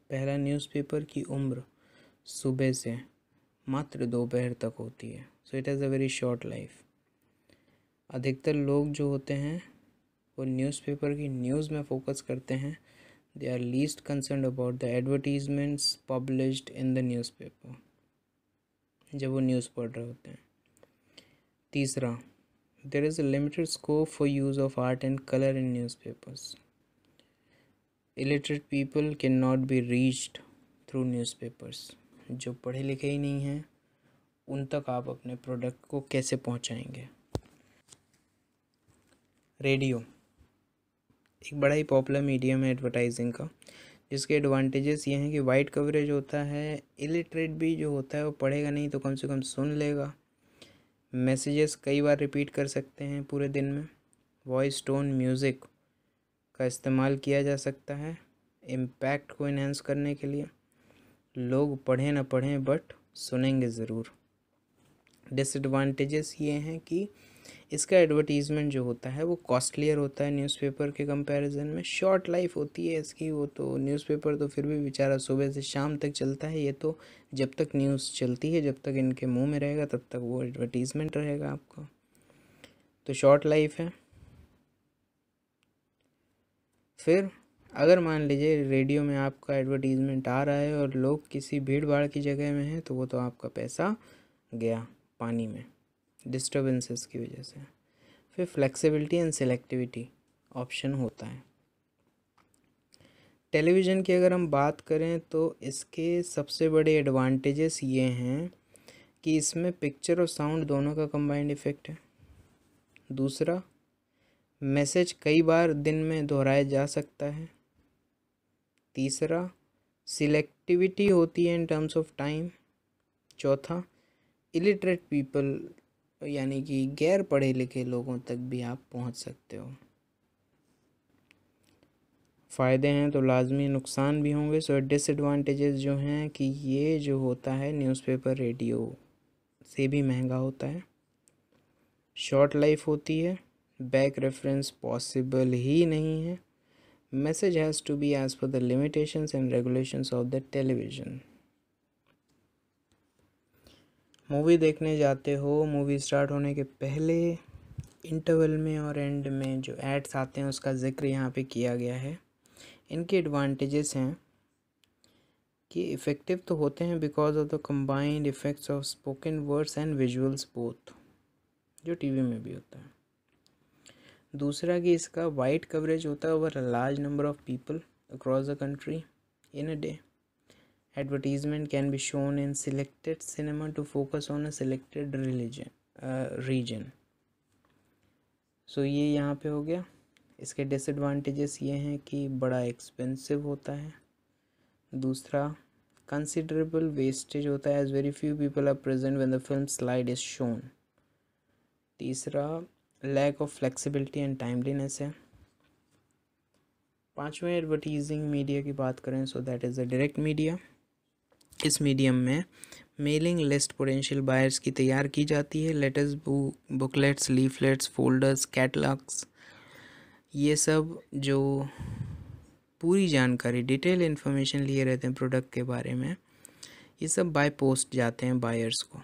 पहला न्यूज़पेपर की उम्र सुबह से मात्र दोपहर तक होती है so it has a very short life अधिकतर लोग जो होते हैं वो न्यूज़पेपर की न्यूज़ में फोकस करते हैं they are least concern about the advertisements published in the newspaper जब वो न्यूज़ पढ़ रहे होते हैं तीसरा there is a limited scope for use of art and colour in newspapers illiterate people can not be reached through newspapers जो पढ़े लिखे ही नहीं हैं उन तक आप अपने प्रोडक्ट को कैसे पहुंचाएंगे रेडियो एक बड़ा ही पॉपुलर मीडियम है एडवर्टाइजिंग का जिसके एडवांटेजेस ये हैं कि वाइड कवरेज होता है इलिटरेट भी जो होता है वो पढ़ेगा नहीं तो कम से कम सुन लेगा मैसेजेस कई बार रिपीट कर सकते हैं पूरे दिन में वॉइस टोन म्यूज़िक का इस्तेमाल किया जा सकता है इम्पैक्ट को इन्हेंस करने के लिए लोग पढ़ें ना पढ़ें बट सुनेंगे ज़रूर डिसएडवांटेजेस ये हैं कि इसका एडवर्टीज़मेंट जो होता है वो कॉस्टलियर होता है न्यूज़पेपर के कंपैरिजन में शॉर्ट लाइफ होती है इसकी वो तो न्यूज़पेपर तो फिर भी बेचारा सुबह से शाम तक चलता है ये तो जब तक न्यूज़ चलती है जब तक इनके मुंह में रहेगा तब तक वो एडवर्टीज़मेंट रहेगा आपका तो शॉर्ट लाइफ है फिर अगर मान लीजिए रेडियो में आपका एडवर्टीज़मेंट आ रहा है और लोग किसी भीड़ भाड़ की जगह में हैं तो वो तो आपका पैसा गया पानी में डिस्टर्बेंसेस की वजह से फिर फ्लेक्सिबिलिटी एंड सेलेक्टिविटी ऑप्शन होता है टेलीविज़न की अगर हम बात करें तो इसके सबसे बड़े एडवांटेजेस ये हैं कि इसमें पिक्चर और साउंड दोनों का कंबाइंड इफ़ेक्ट है दूसरा मैसेज कई बार दिन में दोहराया जा सकता है तीसरा सिलेक्टिविटी होती है इन टर्म्स ऑफ टाइम चौथा इलिटरेट पीपल यानी कि गैर पढ़े लिखे लोगों तक भी आप पहुंच सकते हो फ़ायदे हैं तो लाजमी नुकसान भी होंगे सो डिसएडवांटेजेस जो हैं कि ये जो होता है न्यूज़पेपर रेडियो से भी महंगा होता है शॉर्ट लाइफ होती है बैक रेफरेंस पॉसिबल ही नहीं है message has to be as per the limitation and regulation of the television movie देखने जाते हो मूवी स्टार्ट होने के पहले इंटरवल में और एंड में जो एड्स आते हैं उसका जिक्र यहाँ पे किया गया है इनके एडवांटेजेस हैं कि इफ़ेक्टिव तो होते हैं because of the combined effects of spoken words and visuals both जो टीवी में भी होता है दूसरा कि इसका वाइड कवरेज होता है over a large number of people across the country in a day advertisement can be shown in selected cinema to focus on a selected religion region so ये यहाँ पे हो गया इसके डिसएडवांटेजेस ये हैं कि बड़ा एक्सपेंसिव होता है दूसरा कंसिडरेबल वेस्टेज होता है as very few people are present when the film slide is shown तीसरा lack of flexibility and timeliness है पाँचवें एडवर्टीजिंग मीडिया की बात करें so that is the direct media इस मीडियम में मेलिंग लिस्ट पोटेंशियल बायर्स की तैयार की जाती है letters booklets leaflets folders catalogues ये सब जो पूरी जानकारी डिटेल इन्फॉर्मेशन लिए रहते हैं प्रोडक्ट के बारे में ये सब बाय पोस्ट जाते हैं बायर्स को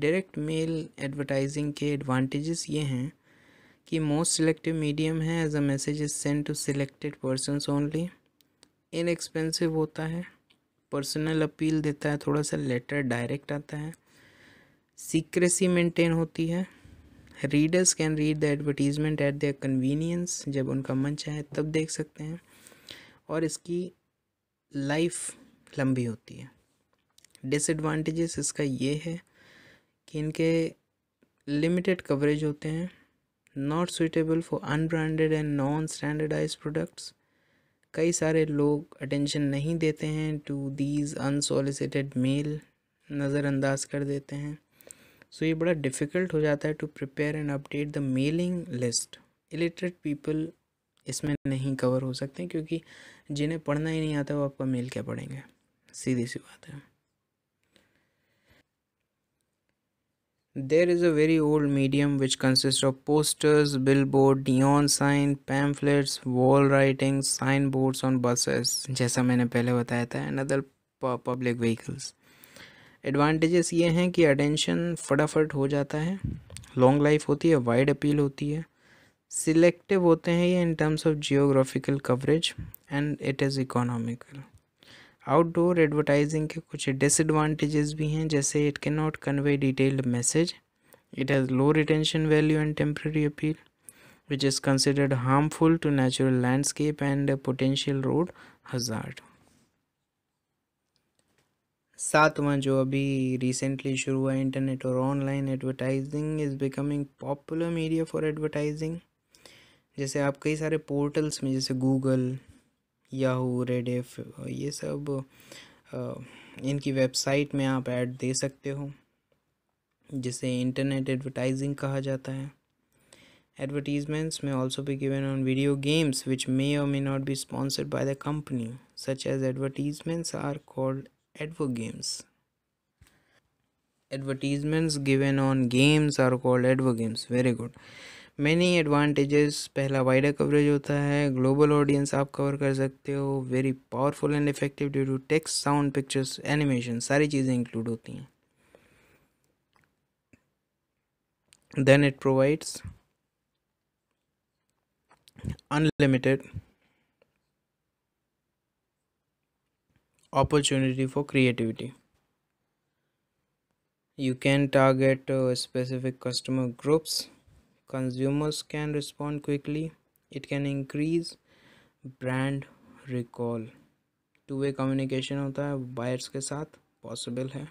डायरेक्ट मेल एडवर्टाइजिंग के एडवांटेजेस ये हैं कि मोस्ट सिलेक्टिव मीडियम है as a message is send to selected persons only inexpensive होता है पर्सनल अपील देता है थोड़ा सा लेटर डायरेक्ट आता है सीक्रेसी मेंटेन होती है readers can read the advertisement at their convenience जब उनका मन चाहे तब देख सकते हैं और इसकी लाइफ लंबी होती है डिसएडवांटेजेस इसका ये है कि इनके लिमिटेड कवरेज होते हैं not suitable for unbranded and non standardise products कई सारे लोग अटेंशन नहीं देते हैं टू दीज अनसोलिसिटेड मेल नज़रअंदाज कर देते हैं सो so, ये बड़ा डिफ़िकल्ट हो जाता है to prepare and update the mailing list illiterate people इसमें नहीं कवर हो सकते क्योंकि जिन्हें पढ़ना ही नहीं आता वो आपका मेल क्या पढ़ेंगे सीधी सी बात है there is a very old medium which consist of posters billboard posters, on sign pamphlets wall writing sign boards on buses जैसा मैंने पहले बताया था and other public vehicles advantages ये हैं कि अटेंशन फटाफट हो जाता है लॉन्ग लाइफ होती है वाइड अपील होती है सिलेक्टिव होते हैं ये in terms of geographical coverage and it is economical outdoor advertising के कुछ डिसएडवांटेजेस भी हैं जैसे it can not convey detailed message it has low retention value and temporary appeal which is considered harmful to natural landscape and potential road hazard. सातवां जो अभी recently शुरू हुआ इंटरनेट और online advertising is becoming popular media for advertising जैसे आप कई सारे पोर्टल्स में जैसे गूगल याहू रेडिफ ये सब इनकी वेबसाइट में आप ऐड दे सकते हो जिसे इंटरनेट एडवर्टाइजिंग कहा जाता है एडवर्टीजमेंट्स में ऑल्सो भी given on video games which may और may not be sponsored by the company such as advertisements are called advergames advertisements given on games are called advergames very good many advantages पहला wider coverage होता है global audience आप cover कर सकते हो very powerful and effective due to text sound pictures animation सारी चीज़ें include होती हैं then it provides unlimited opportunity for creativity you can target specific customer groups consumers can respond quickly it can increase brand recall two way communication hota hai buyers is possible hai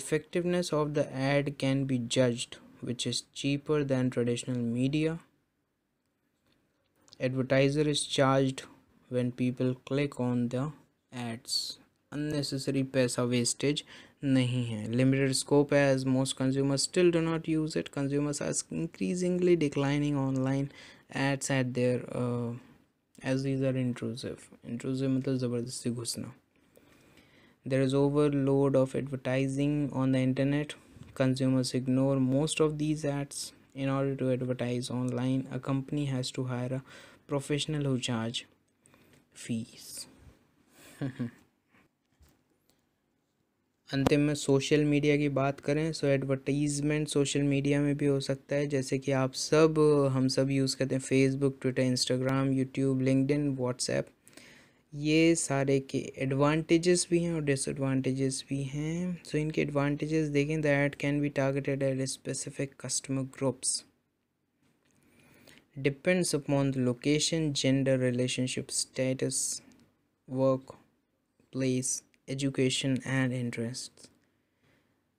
effectiveness of the ad can be judged which is cheaper than traditional media advertiser is charged when people click on the ads unnecessary paisa stage. नहीं है limited scope है as most consumer still do not use it consumers are increasingly declining online ads at their as these are intrusive intrusive मतलब ज़बरदस्ती घुसना there is overload of advertising on the internet consumers ignore most of these ads in order to advertise online a company has to hire a professional who charge fees अंतिम में social media की बात करें सो advertisement social media में भी हो सकता है जैसे कि आप सब हम सब यूज़ करते हैं Facebook Twitter Instagram YouTube LinkedIn WhatsApp ये सारे के एडवांटेजेस भी हैं और डिसएडवांटेजेस भी हैं सो so, इनके एडवांटेजेस देखें that can be targeted at specific customer groups depends upon the location gender relationship status work place education, and interests.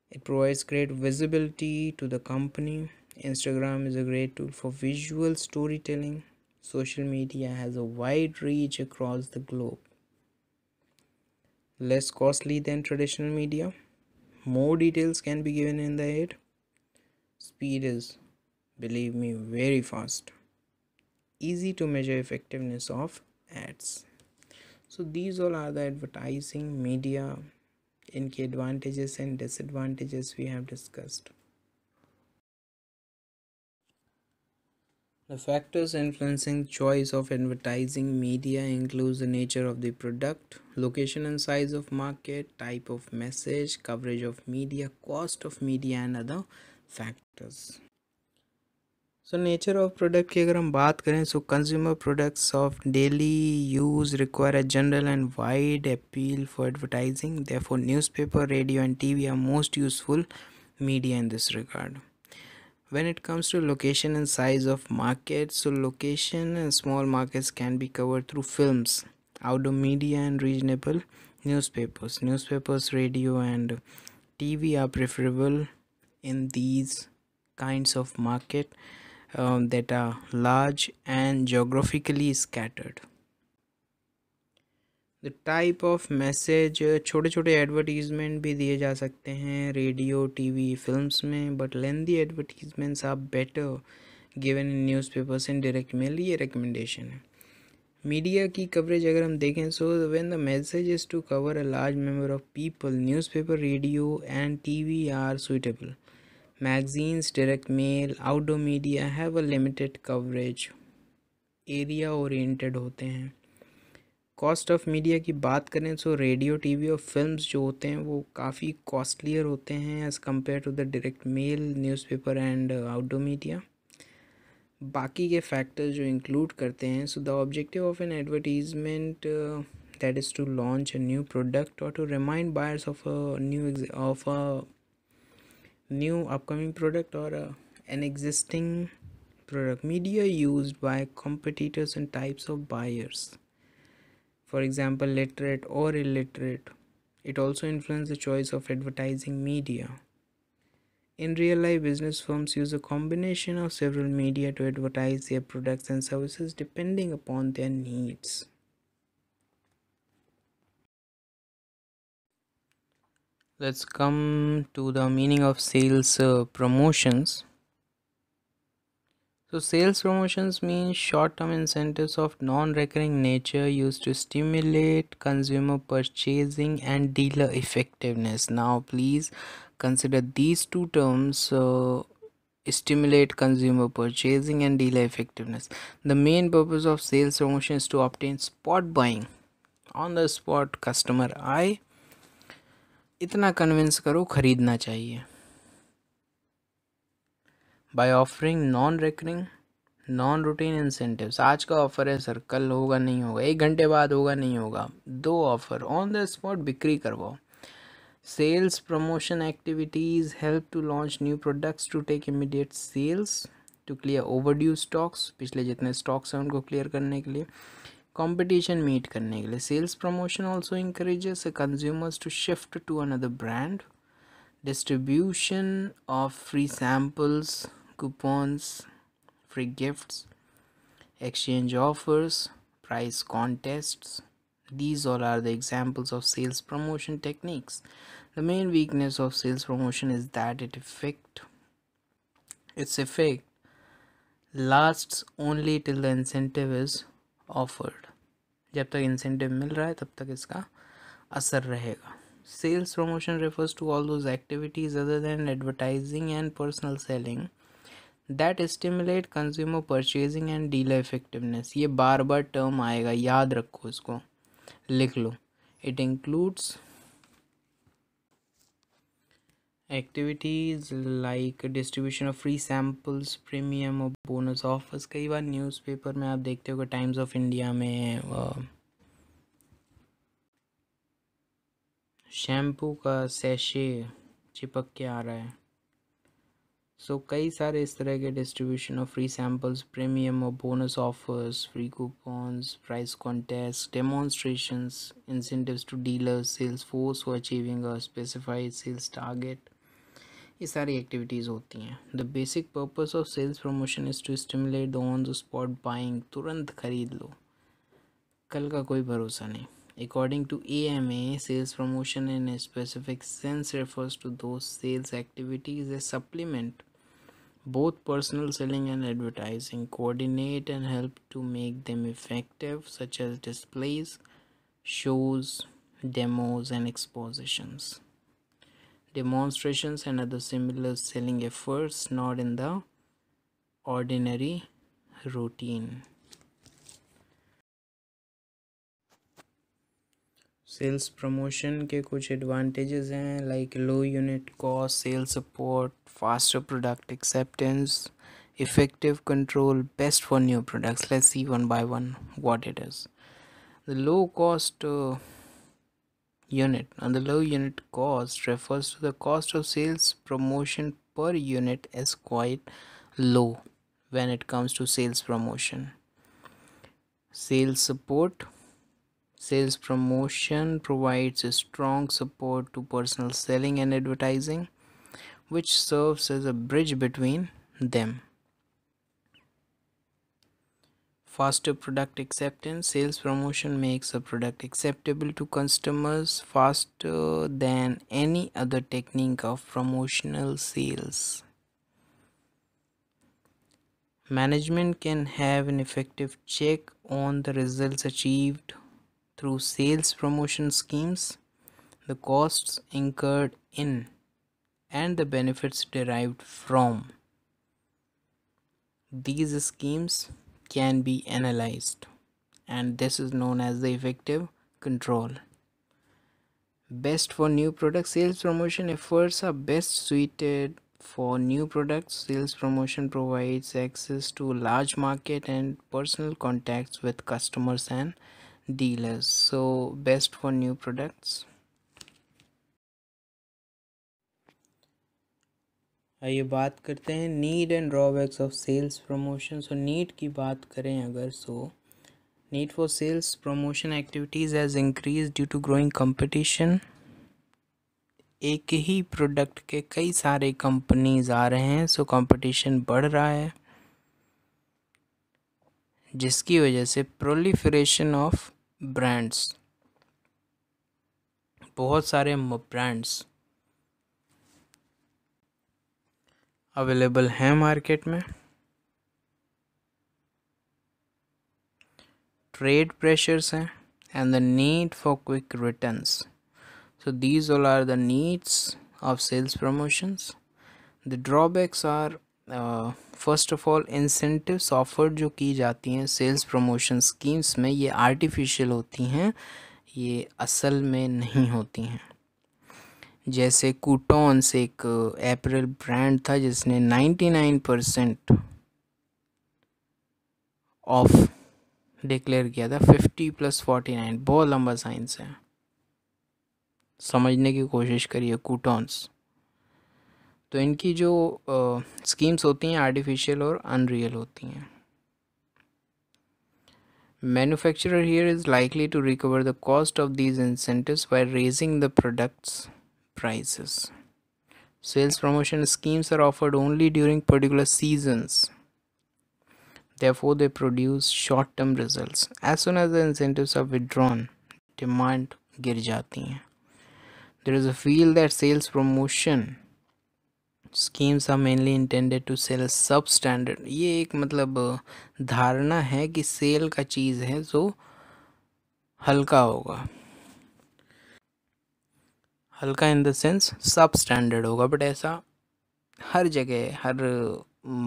It provides great visibility to the company. Instagram is a great tool for visual storytelling. Social media has a wide reach across the globe. Less costly than traditional media. More details can be given in the ad. Speed is, believe me, very fast. Easy to measure effectiveness of ads so these all are the advertising media in key advantages and disadvantages we have discussed the factors influencing choice of advertising media includes the nature of the product location and size of market type of message coverage of media cost of media and other factors so nature of product की अगर हम बात करें so consumer products of daily use require a general and wide appeal for advertising therefore newspaper radio and TV are most useful media in this regard when it comes to location and size of markets so location and small markets can be covered through films outdoor media and reasonable newspapers newspapers radio and tv are preferable in these kinds of market um, that are large and geographically scattered the type of message छोटे छोटे advertisement भी दिए जा सकते हैं radio T V films में but lengthy advertisements are better given in newspapers and direct mail ये recommendation है मीडिया की कवरेज अगर हम देखें so when the message is to cover a large member of people newspaper radio and T V are suitable magazines, direct mail, outdoor media have a limited coverage. Area oriented होते हैं cost of media की बात करें तो radio TV और films जो होते हैं वो काफ़ी कॉस्टलियर होते हैं as compare to the direct mail newspaper and outdoor media बाकी के फैक्टर्स जो इंक्लूड करते हैं so the objective of an advertisement that is to launch a new product और to remind buyers of a new of a new upcoming product or uh, an existing product media used by competitors and types of buyers for example literate or illiterate it also influences the choice of advertising media in real life, business firms use a combination of several media to advertise their products and services depending upon their needs. let's come to the meaning of sales uh, promotions so sales promotions mean short-term incentives of non-recurring nature used to stimulate consumer purchasing and dealer effectiveness now please consider these two terms uh, stimulate consumer purchasing and dealer effectiveness the main purpose of sales promotion is to obtain spot buying on the spot customer eye इतना convince करो ख़रीदना चाहिए by offering non recurring non routine incentives आज का offer है sir कल होगा नहीं होगा एक घंटे बाद होगा नहीं होगा दो ऑफर ऑन द स्पॉट बिक्री करवाओ sales promotion activities help to launch new products to take immediate sales to clear overdue stocks पिछले जितने स्टॉक्स हैं उनको क्लियर करने के लिए competition meet करने के लिए sales promotion also encourages consumers to shift to another brand distribution of free samples coupons free gifts exchange offers price contests these all are the examples of sales promotion techniques the main weakness of sales promotion is that it effect its effect lasts only till the incentive is offered जब तक incentive मिल रहा है तब तक इसका असर रहेगा sales promotion refers to all those activities other than advertising and personal selling that stimulate consumer purchasing and dealer effectiveness ये बार बार टर्म आएगा याद रखो इसको लिख लो it includes activities like distribution of free samples premium और बोनस ऑफर्स कई बार न्यूज़पेपर में आप देखते हो टाइम्स ऑफ इंडिया में शैम्पू का सेशे चिपक के आ रहा है सो so, कई सारे इस तरह के distribution of free samples premium और bonus offers free coupons price contest demonstration incentive to dealers sales force for achieving a specified sales target ये सारी एक्टिविटीज़ होती हैं the basic purpose of sales promotion is to stimulate the on the spot buying तुरंत खरीद लो कल का कोई भरोसा नहीं according to A M A sales promotion in a specific sense refers to those sales activities a supplement both personal selling and advertising coordinate and help to make them effective such as displays shows demos and expositions demonstrations and other similar selling efforts not in the ordinary routine. Sales promotion. के कुछ advantages हैं like low unit cost, sales support, faster product acceptance, effective control best for new products let's see one by one what it is the low cost uh, unit and the low unit cost refers to the cost of sales promotion per unit is quite low when it comes to sales promotion sales support sales promotion provides a strong support to personal selling and advertising which serves as a bridge between them faster product acceptance sales promotion makes a product acceptable to customers faster than any other technique of promotional sales management can have an effective check on the results achieved through sales promotion schemes the costs incurred in and the benefits derived from these schemes can be analyzed and this is known as the effective control best for new product sales promotion efforts are best suited for new products sales promotion provides access to large market and personal contacts with customers and dealers so best for new products आइए बात करते हैं need and drawbacks of sales promotion so need की बात करें अगर so need for sales promotion activities has increase due to growing competition एक ही प्रोडक्ट के कई सारे कंपनीज आ रहे हैं सो कंपटीशन बढ़ रहा है जिसकी वजह से प्रोलीफरेशन ऑफ ब्रांड्स बहुत सारे ब्रांड्स अवेलेबल हैं मार्केट में ट्रेड प्रेशर्स हैं and the need for quick return so these all are the needs of sales promotions the drawbacks are first of all incentives offer जो की जाती हैं sales promotion schemes में ये artificial होती हैं ये असल में नहीं होती हैं जैसे कूटॉन्स एक अप्रैल ब्रांड था जिसने 99 परसेंट ऑफ डिक्लेयर किया था 50 प्लस 49 बहुत लंबा साइंस है समझने की कोशिश करिए कूटॉन्स तो इनकी जो स्कीम्स होती हैं आर्टिफिशियल और अनरियल होती हैं manufacturer here is likely to recover the cost of these incentives by raising the products prices. Sales promotion schemes are offered only during particular seasons. Therefore, they produce short term results. As soon as the incentives are withdrawn, demand gir jati hai. there is a feel that sales promotion schemes are mainly intended to sell a substandard ये एक मतलब धारणा है कि cell का चीज़ है जो हल्का होगा हल्का इन देंस सब स्टैंडर्ड होगा बट ऐसा हर जगह हर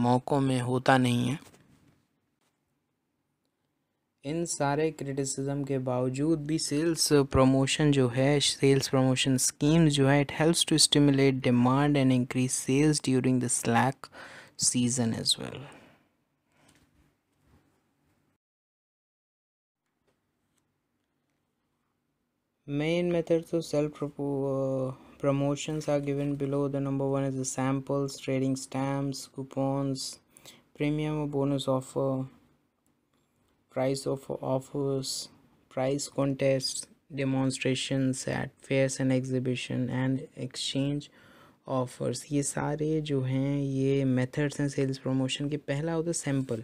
मौक़ों में होता नहीं है इन सारे क्रिटिसिज्म के बावजूद भी सेल्स प्रमोशन जो है सेल्स प्रमोशन स्कीम जो है it helps to stimulate demand and increase sales during the slack season as well main methods of self -pro uh, promotions are given below the number one is the samples trading stamps coupons premium or bonus offer price of offers price contests demonstrations at fairs and exhibition and exchange offers ये सारे जो हैं ये methods हैं sales promotion के पहला होता है सैम्पल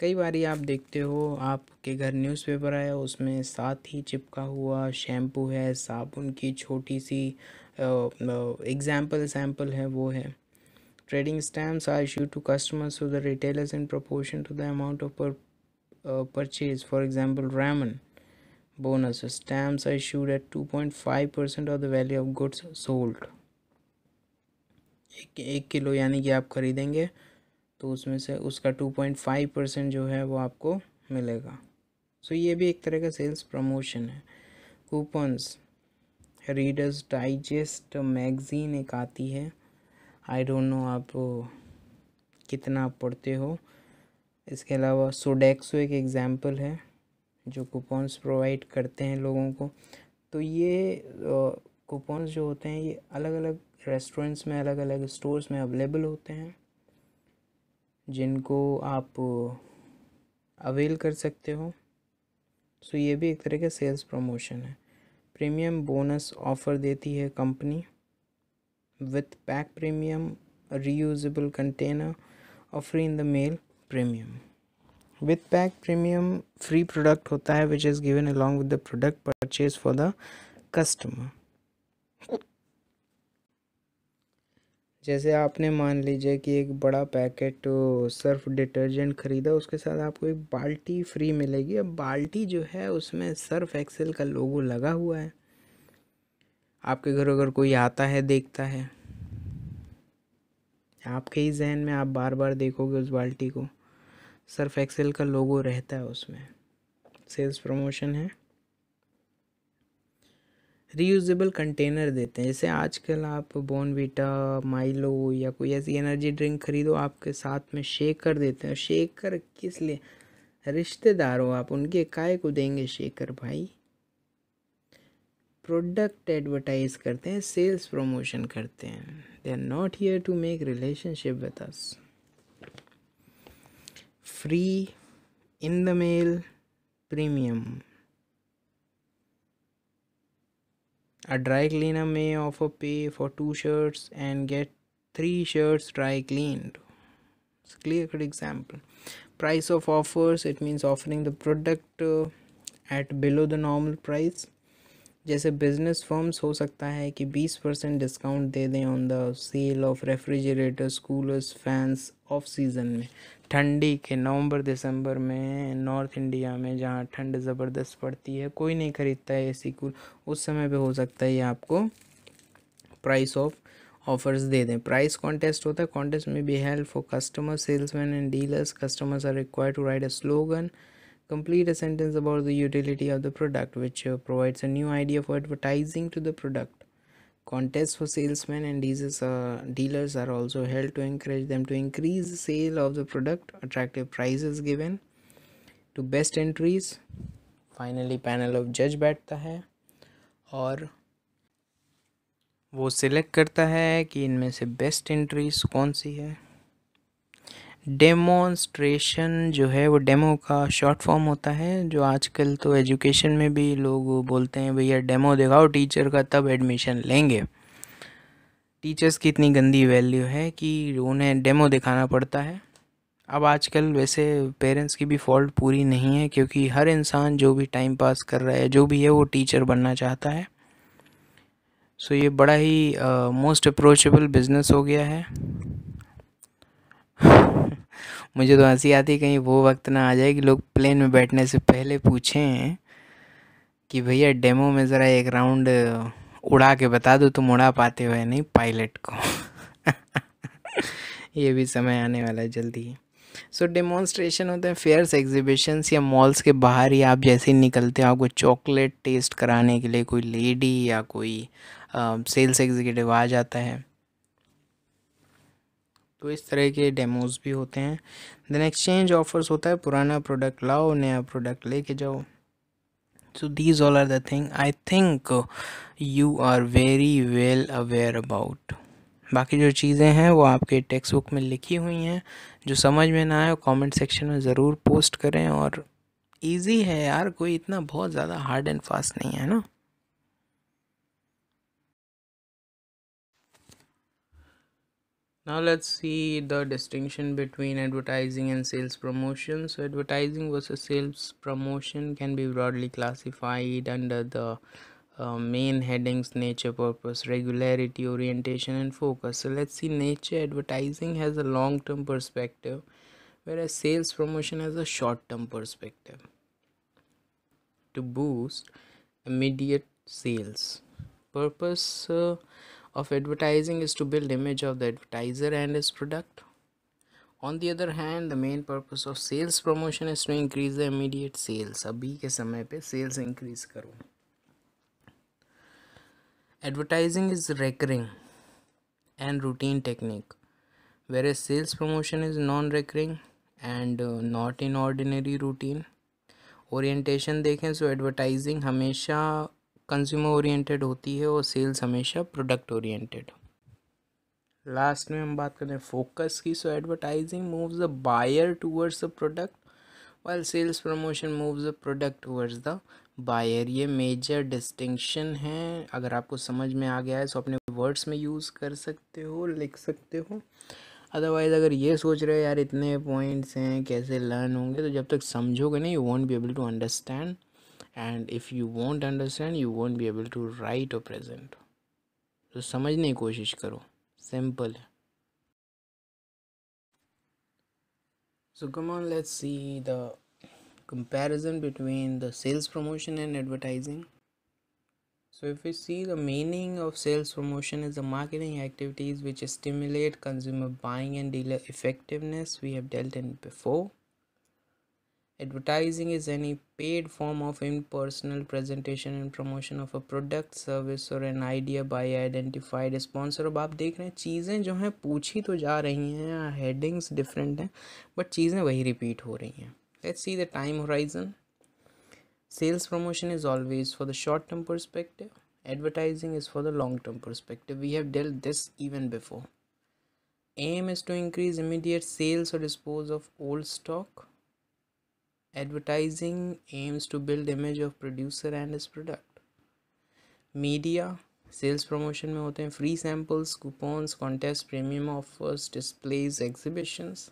कई बार आप देखते हो आपके घर न्यूज़पेपर आया उसमें साथ ही चिपका हुआ शैम्पू है साबुन की छोटी सी एग्जाम्पल सैम्पल है वो है trading stamp I issue to customers to the retailers in proportion to the amount of purchase for example Raymond bonus stamp issued at two point five percent of the value of goods sold एक kilo यानी कि आप खरीदेंगे तो उसमें से उसका to point five percent जो है वो आपको मिलेगा सो so ये भी एक तरह का सेल्स प्रमोशन है कूपन्स रीडर्स डाइजेस्ट मैगज़ीन एक आती है आई डोंट नो आप कितना पढ़ते हो इसके अलावा सोडेक्सो एक एग्ज़ाम्पल है जो कूपन्स प्रोवाइड करते हैं लोगों को तो ये कूपन्स जो होते हैं ये अलग अलग रेस्टोरेंट्स में अलग अलग स्टोर्स में अवेलेबल होते हैं जिनको आप अवेल कर सकते हो सो ये भी एक तरह का सेल्स प्रमोशन है प्रीमियम बोनस ऑफर देती है company with pack premium reusable container offer in the mail premium with pack premium free product होता है which is given along with the product purchase for the customer जैसे आपने मान लीजिए कि एक बड़ा पैकेट सर्फ डिटर्जेंट ख़रीदा उसके साथ आपको एक बाल्टी फ्री मिलेगी अब बाल्टी जो है उसमें सर्फ एक्सेल का लोगो लगा हुआ है आपके घर अगर कोई आता है देखता है आपके ही जहन में आप बार बार देखोगे उस बाल्टी को सर्फ एक्सेल का लोगो रहता है उसमें सेल्स प्रमोशन है रीयूजेबल कंटेनर देते हैं जैसे आजकल आप बोनविटा माइलो या कोई ऐसी एनर्जी ड्रिंक खरीदो आपके साथ में शेक कर देते हैं शेक कर किस लिए रिश्तेदार हो आप उनके काय को देंगे शेकर भाई प्रोडक्ट एडवर्टाइज करते हैं सेल्स प्रमोशन करते हैं they are not here to make relationship with us free in the mail premium A dry cleaner may offer pay for two shirts and get three shirts dry cleaned. It's a clear cut example. Price of offers it means offering the product uh, at below the normal price. जैसे business firms हो सकता है कि 20 percent discount दे दें on the sale of refrigerators coolers fans off season में ठंडी के नवंबर दिसंबर में नॉर्थ इंडिया में जहाँ ठंड ज़बरदस्त पड़ती है कोई नहीं ख़रीदता है एसी कूल उस समय पे हो सकता है ये आपको प्राइस ऑफ ऑफर्स दे दें प्राइस कॉन्टेस्ट होता है कॉन्टेस्ट में be held for customer salesman and dealers customers are require to write a slogan complete a sentence about the utility of the product which provides a new idea for advertising to the product Contests for salesmen and dealers are dealers are also held to encourage them to increase the sale of the product. Attractive prices given to best entries. finally panel of judge बैठता है और वो select करता है कि इनमें से best entries कौन सी है डेमोन्स्ट्रेशन जो है वो डेमो का शॉर्ट फॉर्म होता है जो आजकल तो एजुकेशन में भी लोग बोलते हैं भैया डेमो दिखाओ टीचर का तब एडमिशन लेंगे टीचर्स की इतनी गंदी वैल्यू है कि उन्हें डेमो दिखाना पड़ता है अब आजकल वैसे पेरेंट्स की भी फॉल्ट पूरी नहीं है क्योंकि हर इंसान जो भी टाइम पास कर रहा है जो भी है वो टीचर बनना चाहता है सो ये बड़ा ही मोस्ट अप्रोचेबल बिज़नेस हो गया है मुझे तो हंसी आती कहीं वो वक्त ना आ जाए कि लोग प्लेन में बैठने से पहले पूछें कि भैया डेमो में ज़रा एक राउंड उड़ा के बता दो तुम उड़ा पाते हो या नहीं पायलट को ये भी समय आने वाला है जल्दी सो so, डेमोन्स्ट्रेशन होते हैं फेयर्स एग्जिबिशंस या मॉल्स के बाहर ही आप जैसे ही निकलते हो आपको चॉकलेट टेस्ट कराने के लिए कोई लेडी या कोई सेल्स एग्जीक्यूटिव आ जाता है तो इस तरह के डेमोज़ भी होते हैं देन एक्सचेंज ऑफर्स होता है पुराना प्रोडक्ट लाओ नया प्रोडक्ट लेके जाओ so these all are the thing I think you are very well aware about बाकी जो चीज़ें हैं वो आपके टेक्स्ट बुक में लिखी हुई हैं जो समझ में ना आए वो कॉमेंट सेक्शन में ज़रूर पोस्ट करें और ईजी है यार कोई इतना बहुत ज़्यादा हार्ड एंड फास्ट नहीं है ना now let's see the distinction between advertising and sales promotion so advertising versus sales promotion can be broadly classified under the uh, main headings nature purpose regularity orientation and focus so let's see nature advertising has a long-term perspective whereas sales promotion has a short-term perspective to boost immediate sales purpose uh, of advertising is to build image of the advertiser and his product on the other hand the main purpose of sales promotion is to increase the immediate sales अभी के समय पे sales increase karo. advertising is recurring and routine technique whereas sales promotion is non-recurring and uh, not in ordinary routine orientation Dekhen so advertising hamesha. Consumer oriented होती है और sales हमेशा product oriented last में हम बात हैं focus की so advertising moves the buyer towards the product while sales promotion moves the product towards the buyer ये मेजर डिस्टिंक्शन है अगर आपको समझ में आ गया है तो अपने वर्ड्स में यूज़ कर सकते हो लिख सकते हो अदरवाइज़ अगर ये सोच रहे हो यार इतने पॉइंट्स हैं कैसे लर्न होंगे तो जब तक समझोगे नहीं you won't be able to understand And if you won't understand, you won't be able to write a present. So, कोशिश करो simple Simple. so come on let's see the comparison between the sales promotion and advertising so if we see the meaning of sales promotion is the marketing activities which stimulate consumer buying and dealer effectiveness we have dealt in before Advertising is any paid form of impersonal presentation and promotion of a product, service or an idea by identified sponsor. अब आप देख रहे हैं चीजें जो हैं पूछी तो जा रही हैं headings different हैं but चीजें वही repeat हो रही हैं. Let's see the time horizon. Sales promotion is always for the short term perspective. Advertising is for the long term perspective. We have dealt this even before. Aim is to increase immediate sales or dispose of old stock. Advertising aims to build image of producer and his product. Media sales promotion में होते हैं free samples coupons contest premium offers displays exhibitions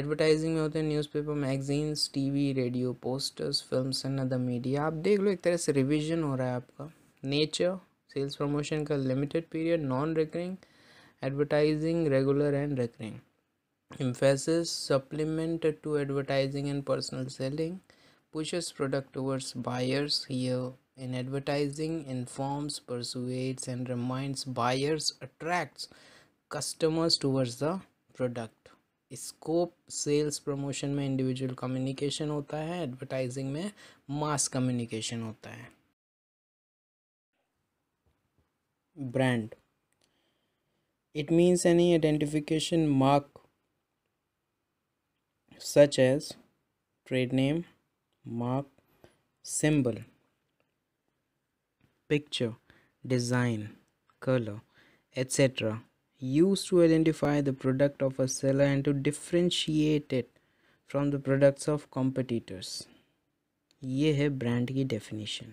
advertising में होते हैं newspaper magazines TV radio posters films and other media आप देख लो एक तरह से रिविजन हो रहा है आपका नेचर सेल्स प्रमोशन का limited period non recurring advertising regular and recurring emphasis supplement to advertising and personal selling pushes product towards buyers here in advertising informs persuades and reminds buyers attracts customers towards the product scope sales promotion में individual communication होता है advertising में mass communication होता है brand it means any identification mark such as trade name, mark, symbol, picture, design, color, etc. Used to identify the product of a seller and to differentiate it from the products of competitors. ये है brand की definition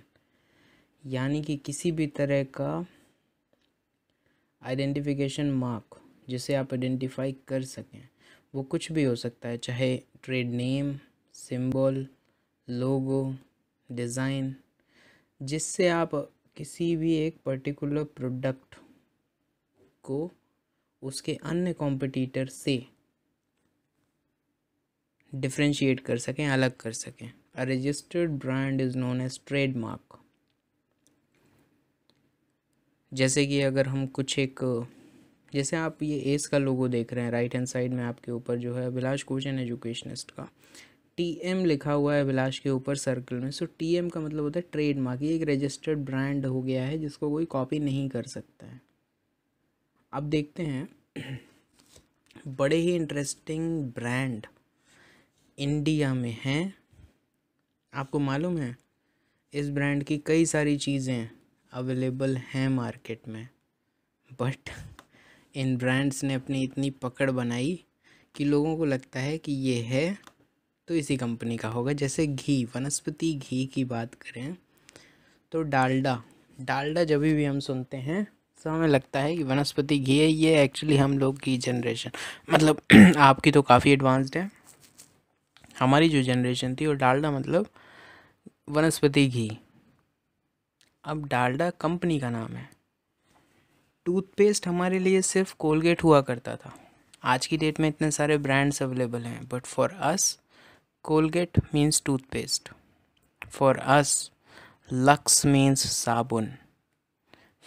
यानी कि किसी भी तरह का identification mark जिसे आप आइडेंटिफाई कर सकें वो कुछ भी हो सकता है चाहे trade name symbol logo design जिससे आप किसी भी एक पर्टिकुलर प्रोडक्ट को उसके अन्य कॉम्पिटिटर से डिफ्रेंशिएट कर सकें अलग कर सकें a registered brand is known as trademark जैसे कि अगर हम कुछ एक जैसे आप ये एस का लोगो देख रहे हैं राइट हैंड साइड में आपके ऊपर जो है अभिलाष कोचन एजुकेशनिस्ट का टी एम लिखा हुआ है अभिलाष के ऊपर सर्कल में सो टी एम का मतलब होता है ट्रेडमार्क ये एक रजिस्टर्ड ब्रांड हो गया है जिसको कोई कॉपी नहीं कर सकता है अब देखते हैं बड़े ही इंटरेस्टिंग ब्रांड इंडिया में हैं आपको मालूम है इस ब्रांड की कई सारी चीज़ें अवेलेबल हैं मार्केट में बट इन ब्रांड्स ने अपनी इतनी पकड़ बनाई कि लोगों को लगता है कि ये है तो इसी कंपनी का होगा जैसे घी वनस्पति घी की बात करें तो डालडा डालडा जब भी हम सुनते हैं तो हमें लगता है कि वनस्पति घी है ये एक्चुअली हम लोग की जनरेशन मतलब आपकी तो काफ़ी एडवांस्ड है हमारी जो जनरेशन थी वो डालडा मतलब वनस्पति घी अब डालडा कंपनी का नाम है टूथपेस्ट हमारे लिए सिर्फ कोलगेट हुआ करता था आज की डेट में इतने सारे ब्रांड्स अवेलेबल हैं but for us Colgate means toothpaste for us Lux means साबुन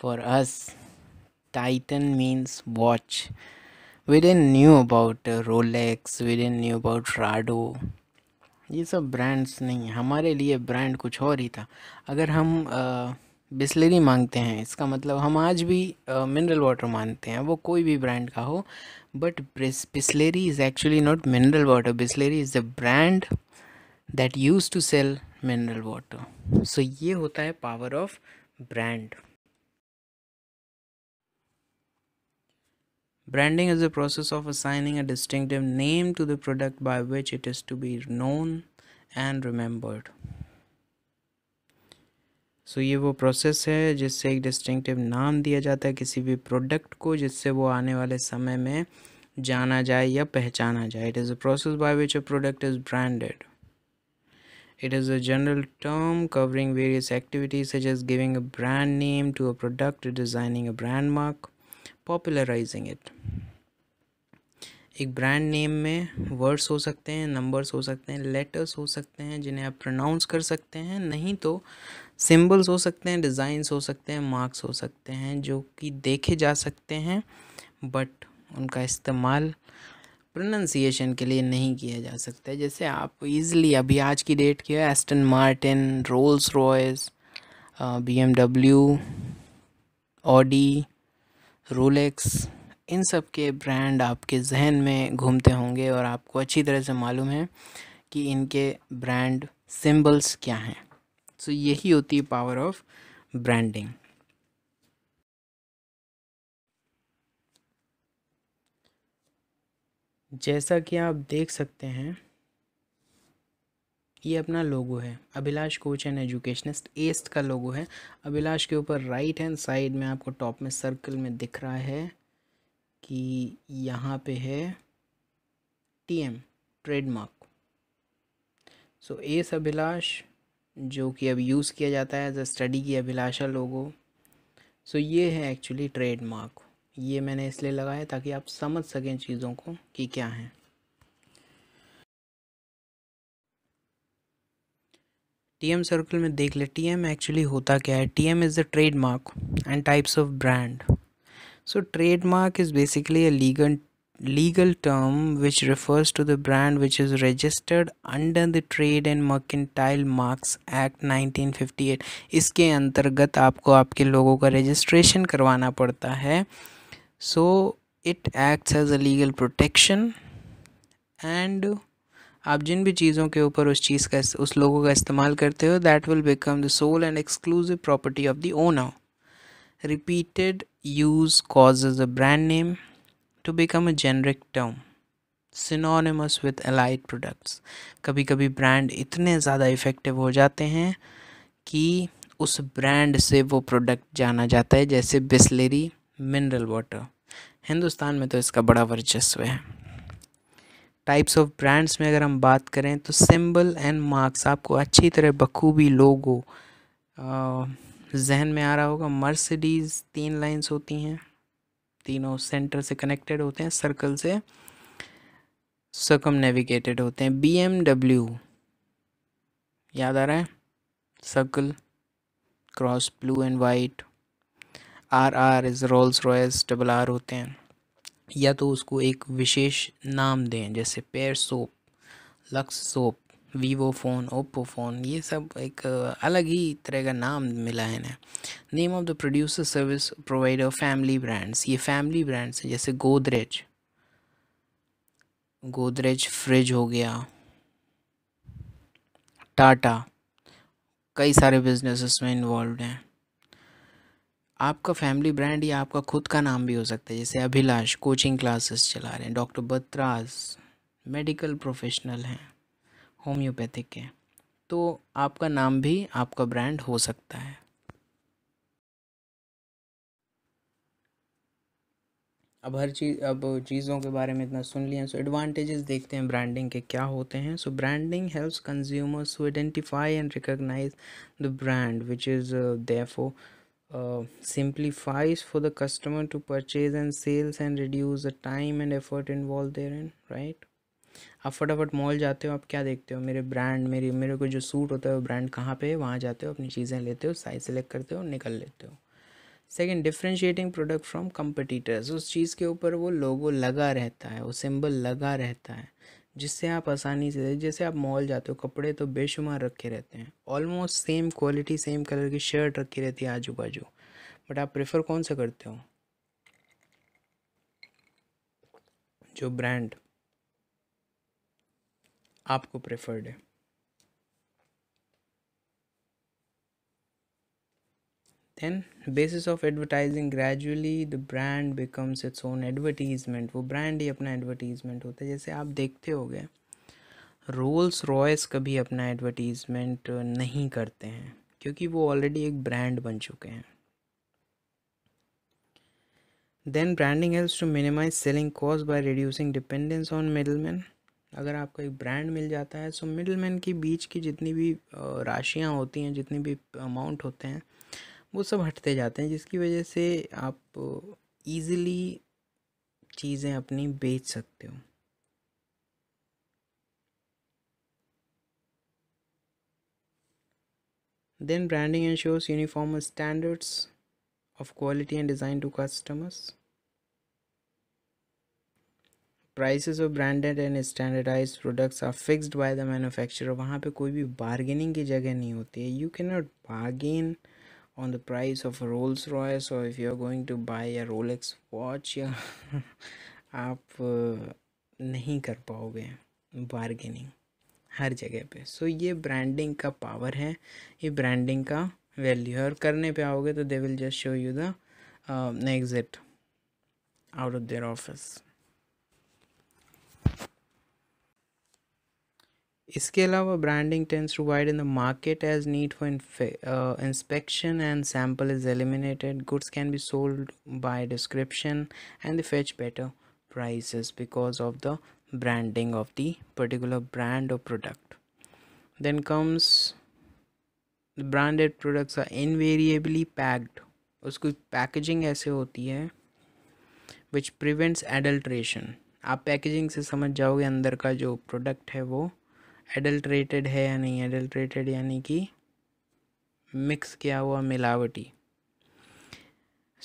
for us Titan means watch we in knew about Rolex we in knew about Rado ये सब ब्रांड्स नहीं हमारे लिए ब्रांड कुछ और ही था अगर हम आ, बिस्लरी मांगते हैं इसका मतलब हम आज भी मिनरल वाटर मानते हैं वो कोई भी ब्रांड का हो but Bisleri is actually not mineral water Bisleri is a brand that use to sell mineral water so ये होता है power of brand branding is a process of assigning a distinctive name to the product by which it is to be known and remembered so so, ये वो process है जिससे एक distinctive नाम दिया जाता है किसी भी प्रोडक्ट को जिससे वो आने वाले समय में जाना जाए या पहचाना जाए it is a process by which a product is branded it is a general term covering various activities such as giving a brand name to a product designing a brand mark popularising it एक brand name में words हो सकते हैं numbers हो सकते हैं letters हो सकते हैं जिन्हें आप प्रोनाउंस कर सकते हैं नहीं तो सिंबल्स हो सकते हैं डिज़ाइंस हो सकते हैं मार्क्स हो सकते हैं जो कि देखे जा सकते हैं बट उनका इस्तेमाल प्रोनंसिएशन के लिए नहीं किया जा सकता जैसे आप इजीली अभी आज की डेट के Aston Martin Rolls Royce B M W Audi Rolex इन सब के ब्रांड आपके जहन में घूमते होंगे और आपको अच्छी तरह से मालूम है कि इनके ब्रांड सिंबल्स क्या हैं सो यही होती है पावर ऑफ ब्रांडिंग जैसा कि आप देख सकते हैं ये अपना लोगो है अभिलाष कोच एंड एजुकेशनिस्ट एस्ट का लोगो है अभिलाष के ऊपर राइट हैंड साइड में आपको टॉप में सर्कल में दिख रहा है कि यहाँ पे है TM trademark so as Abhilash जो कि अब यूज़ किया जाता है एज अ स्टडी की अभिलाषा लोगों सो so, ये है एक्चुअली ट्रेडमार्क ये मैंने इसलिए लगाया ताकि आप समझ सकें चीज़ों को कि क्या टी टीएम सर्कल में देख ले टीएम एक्चुअली होता क्या है TM is the trademark and types of brand so trademark is basically a legal legal term which refers to the brand which is registered under the Trade and Mercantile Marks Act 1958 इसके अंतर्गत आपको आपके लोगों का registration करवाना पड़ता है so it acts as a legal protection एंड आप जिन भी चीज़ों के ऊपर उस चीज़ का उस लोगों का इस्तेमाल करते हो that will become the sole and exclusive property of the owner repeated use cause a brand name to become a generic term synonymous with allied products कभी कभी ब्रांड इतने ज़्यादा इफ़ेक्टिव हो जाते हैं कि उस ब्रांड से वो प्रोडक्ट जाना जाता है जैसे बिस्लेरी मिनरल वाटर हिंदुस्तान में तो इसका बड़ा वर्चस्व है टाइप्स ऑफ ब्रांड्स में अगर हम बात करें तो सिंबल एंड मार्क्स आपको अच्छी तरह बखूबी लोगो जहन में आ रहा होगा मर्सिडीज़ तीन लाइंस होती हैं तीनों सेंटर से कनेक्टेड होते हैं सर्कल से सकम नेविगेटेड होते हैं बी एम डब्ल्यू याद आ रहा है circle cross blue and white R R is Rolls Royce double R होते हैं या तो उसको एक विशेष नाम दें जैसे Pears soap Lux soap Vivo phone Oppo phone ये सब एक अलग ही तरह का नाम मिला है इन्हें name of the producer service provider family brands ये फैमिली ब्रांड्स हैं जैसे गोदरेज गोदरेज फ्रिज हो गया टाटा कई सारे बिजनेस में इन्वॉल्व हैं आपका फैमिली ब्रांड या आपका खुद का नाम भी हो सकता है जैसे अभिलाष कोचिंग क्लासेस चला रहे हैं डॉक्टर बत्रास मेडिकल प्रोफेशनल हैं होम्योपैथिक के तो आपका नाम भी आपका ब्रांड हो सकता है अब हर चीज़ अब चीज़ों के बारे में इतना सुन लिया सो एडवांटेजेस देखते हैं ब्रांडिंग के क्या होते हैं so branding helps consumers to identify and recognise the brand which is therefore for the customer to purchase and sales and reduce the time and effort involve there and right आप फटाफट mall जाते हो आप क्या देखते हो मेरे brand मेरी मेरे को जो सूट होता है वो ब्रांड कहाँ पे है वहाँ जाते हो अपनी चीज़ें लेते हो साइज सेलेक्ट करते हो निकल लेते हो second differentiating product from competitors उस चीज़ के ऊपर वो लोगो लगा रहता है वो सिंबल लगा रहता है जिससे आप आसानी से जैसे आप मॉल जाते हो कपड़े तो बेशुमार रखे रहते हैं almost same quality same colour की शर्ट रखी रहती है आजू बाजू बट आप प्रेफर कौन सा करते हो जो ब्रांड आपको प्रेफर्ड है then basis of advertising gradually the brand becomes its own advertisement वो ब्रांड ही अपना एडवर्टीजमेंट होता है जैसे आप देखते हो गए रोल्स रॉयस कभी अपना एडवर्टीज़मेंट नहीं करते हैं क्योंकि वो ऑलरेडी एक ब्रांड बन चुके हैं then branding helps to minimise selling cost by reducing dependence on middleman अगर आपको एक ब्रांड मिल जाता है सो मिडल मैन के बीच की जितनी भी राशियाँ होती हैं जितने भी अमाउंट होते हैं वो सब हटते जाते हैं जिसकी वजह से आप ईज़िली चीज़ें अपनी बेच सकते हो then branding and shows uniform standards of quality and design to customers prices of branded and standardise products are fixed by the manufacturer वहाँ पे कोई भी बार्गेनिंग की जगह नहीं होती है you can not bargain on the price of Rolls Royce और if you are going to buy या रोलेक्स वॉच या आप uh, नहीं कर पाओगे बार्गेनिंग हर जगह पे सो so, ये ब्रांडिंग का पावर है ये ब्रांडिंग का वैल्यू है और करने पे आओगे तो they will just show you the exit out of their office इसके अलावा branding tends provide in the market as need for inspection and sample is eliminated goods can be sold by description and the fetch better prices because of the branding of the particular brand और product then comes branded products are invariably packed उसकी packaging ऐसे होती है which prevents adulteration आप packaging से समझ जाओगे अंदर का जो प्रोडक्ट है वो एडल्ट्रेटेड है या नहीं एडल्ट्रेटेड यानी कि मिक्स किया हुआ मिलावटी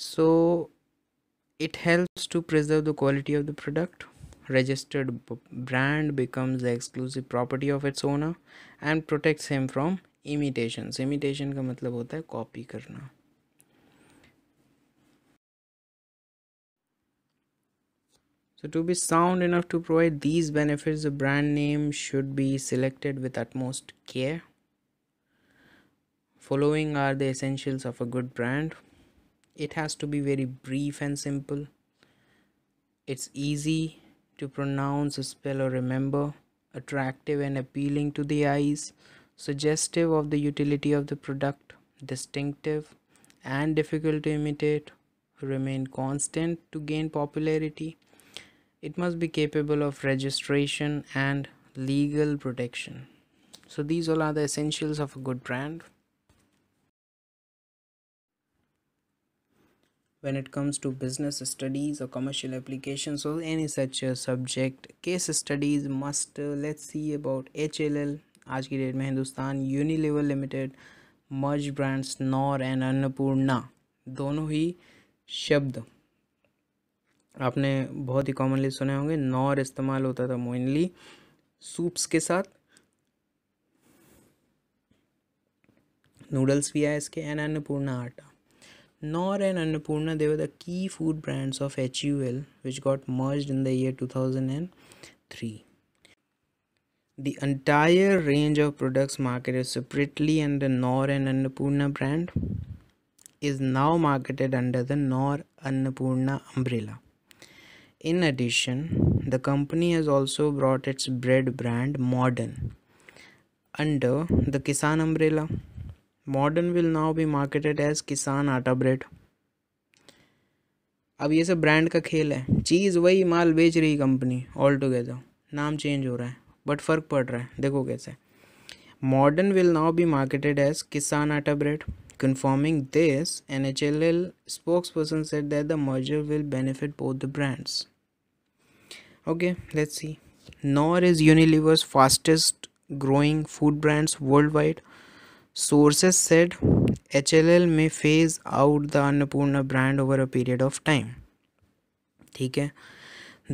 so it helps to preserve the quality of the product registered brand becomes exclusive property of its owner and protects him from imitation imitation का मतलब होता है कॉपी करना So to be sound enough to provide these benefits, the brand name should be selected with utmost care. Following are the essentials of a good brand. It has to be very brief and simple. It's easy to pronounce, spell or remember. Attractive and appealing to the eyes. Suggestive of the utility of the product. Distinctive and difficult to imitate. Remain constant to gain popularity it must be capable of registration and legal protection so these all are the essentials of a good brand when it comes to business studies or commercial applications or any such uh, subject case studies must uh, let's see about HLL आज की date में Hindustan Unilever Limited merge brands Knorr and Annapurna दोनों आपने बहुत ही commonly सुने होंगे नौर इस्तेमाल होता था मोइनली सूप्स के साथ नूडल्स भी आए इसके एंड अन्नपूर्णा आटा Knorr and Annapurna they were the key food brands of HUL which got merged in the year 2003. The entire range of products marketed separately under Knorr and Annapurna brand is now marketed under the Knorr Annapurna umbrella. In addition, the company has also brought its bread brand Modern under the Kisan umbrella. Modern will now be marketed as Kisan Atta Bread. अब ये सब brand का खेल है चीज़ वही माल बेच रही कंपनी ऑल टुगेदर नाम चेंज हो रहा है बट फ़र्क पड़ रहा है देखो कैसे Modern will now be marketed as Kisan atta bread Confirming this, NHLL spokesperson said that the merger will benefit both the brands. Okay, let's see. Nor is Unilever's fastest growing food brands worldwide. Sources said HLL may phase out the Annapurna brand over a period of time. ठीक है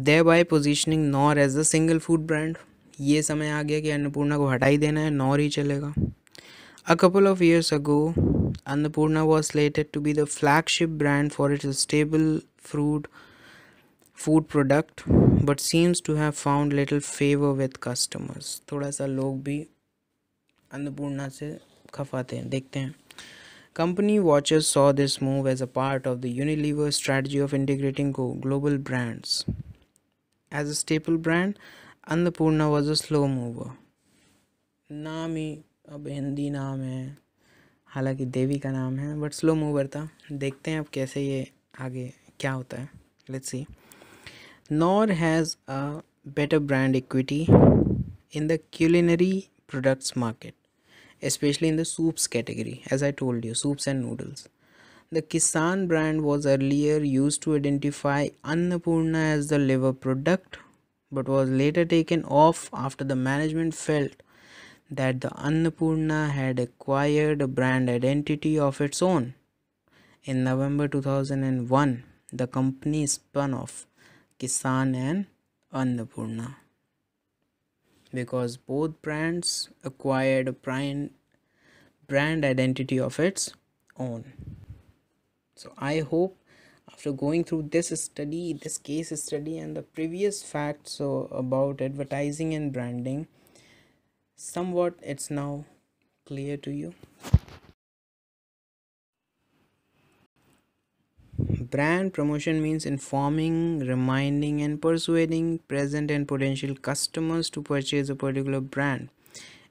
thereby positioning Nor as a single food brand. ये समय आ गया कि अन्नपूर्णा को हटा ही देना है नॉर ही चलेगा A couple of years ago, Annapurna was slated to be the flagship brand for its stable fruit food product, but seems to have found little favor with customers. थोड़ा सा लोग भी अन्नपूर्णा से खफाते हैं देखते हैं Company watchers saw this move as a part of the Unilever strategy of integrating global brands. As a staple brand, Annapurna was a slow mover. Nami अब हिंदी नाम है हालांकि देवी का नाम है बट स्लो मूवर था देखते हैं अब कैसे ये आगे क्या होता है let's see Knorr has a better brand equity in the culinary products market, especially in the soups category, as I told you, soups and noodles. The Kisan brand was earlier used to identify Annapurna as the liver product, but was later taken off after the management felt that the Annapurna had acquired a brand identity of its own. In November 2001, the company spun off Kisan and Annapurna because both brands acquired a brand, brand identity of its own. So I hope after going through this study, this case study and the previous facts so about advertising and branding, somewhat it's now clear to you brand promotion means informing reminding and persuading present and potential customers to purchase a particular brand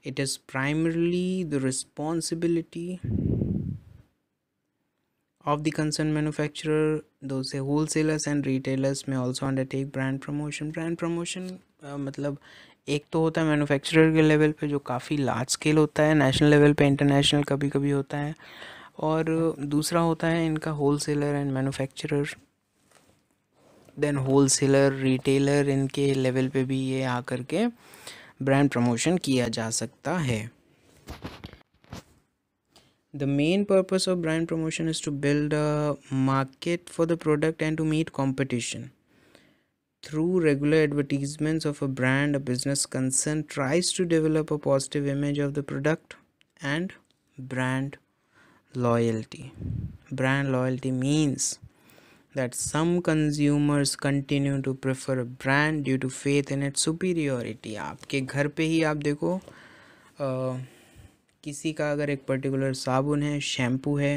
it is primarily the responsibility of the concerned manufacturer Those say wholesalers and retailers may also undertake brand promotion brand promotion uh, मतलब एक तो होता है manufacturer के level पे जो काफ़ी large scale होता है नेशनल लेवल पे इंटरनेशनल कभी कभी होता है और दूसरा होता है इनका wholesaler and manufacturer then wholesaler retailer इनके लेवल पे भी ये आकर के ब्रांड प्रमोशन किया जा सकता है the main purpose of brand promotion is to build a market for the product and to meet competition through regular advertisements of a brand, a business concern tries to develop a positive image of the product and brand loyalty. Brand loyalty means that some consumers continue to prefer a brand due to faith in its superiority. आपके घर पे ही आप देखो आ, किसी का अगर एक particular साबुन है शैम्पू है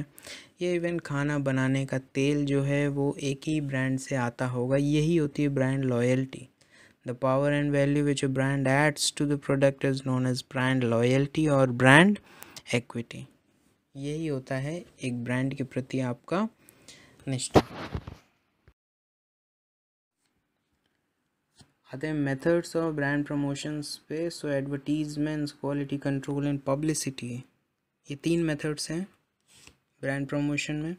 ये इवन खाना बनाने का तेल जो है वो एक ही ब्रांड से आता होगा यही होती है brand loyalty the power and value which a brand adds to the product is known as brand loyalty और ब्रांड एक्विटी यही होता है एक ब्रांड के प्रति आपका निष्ठा आते हैं मेथड्स ऑफ ब्रांड प्रमोशंस पे so advertisements quality control and publicity ये तीन मेथड्स हैं ब्रांड प्रमोशन में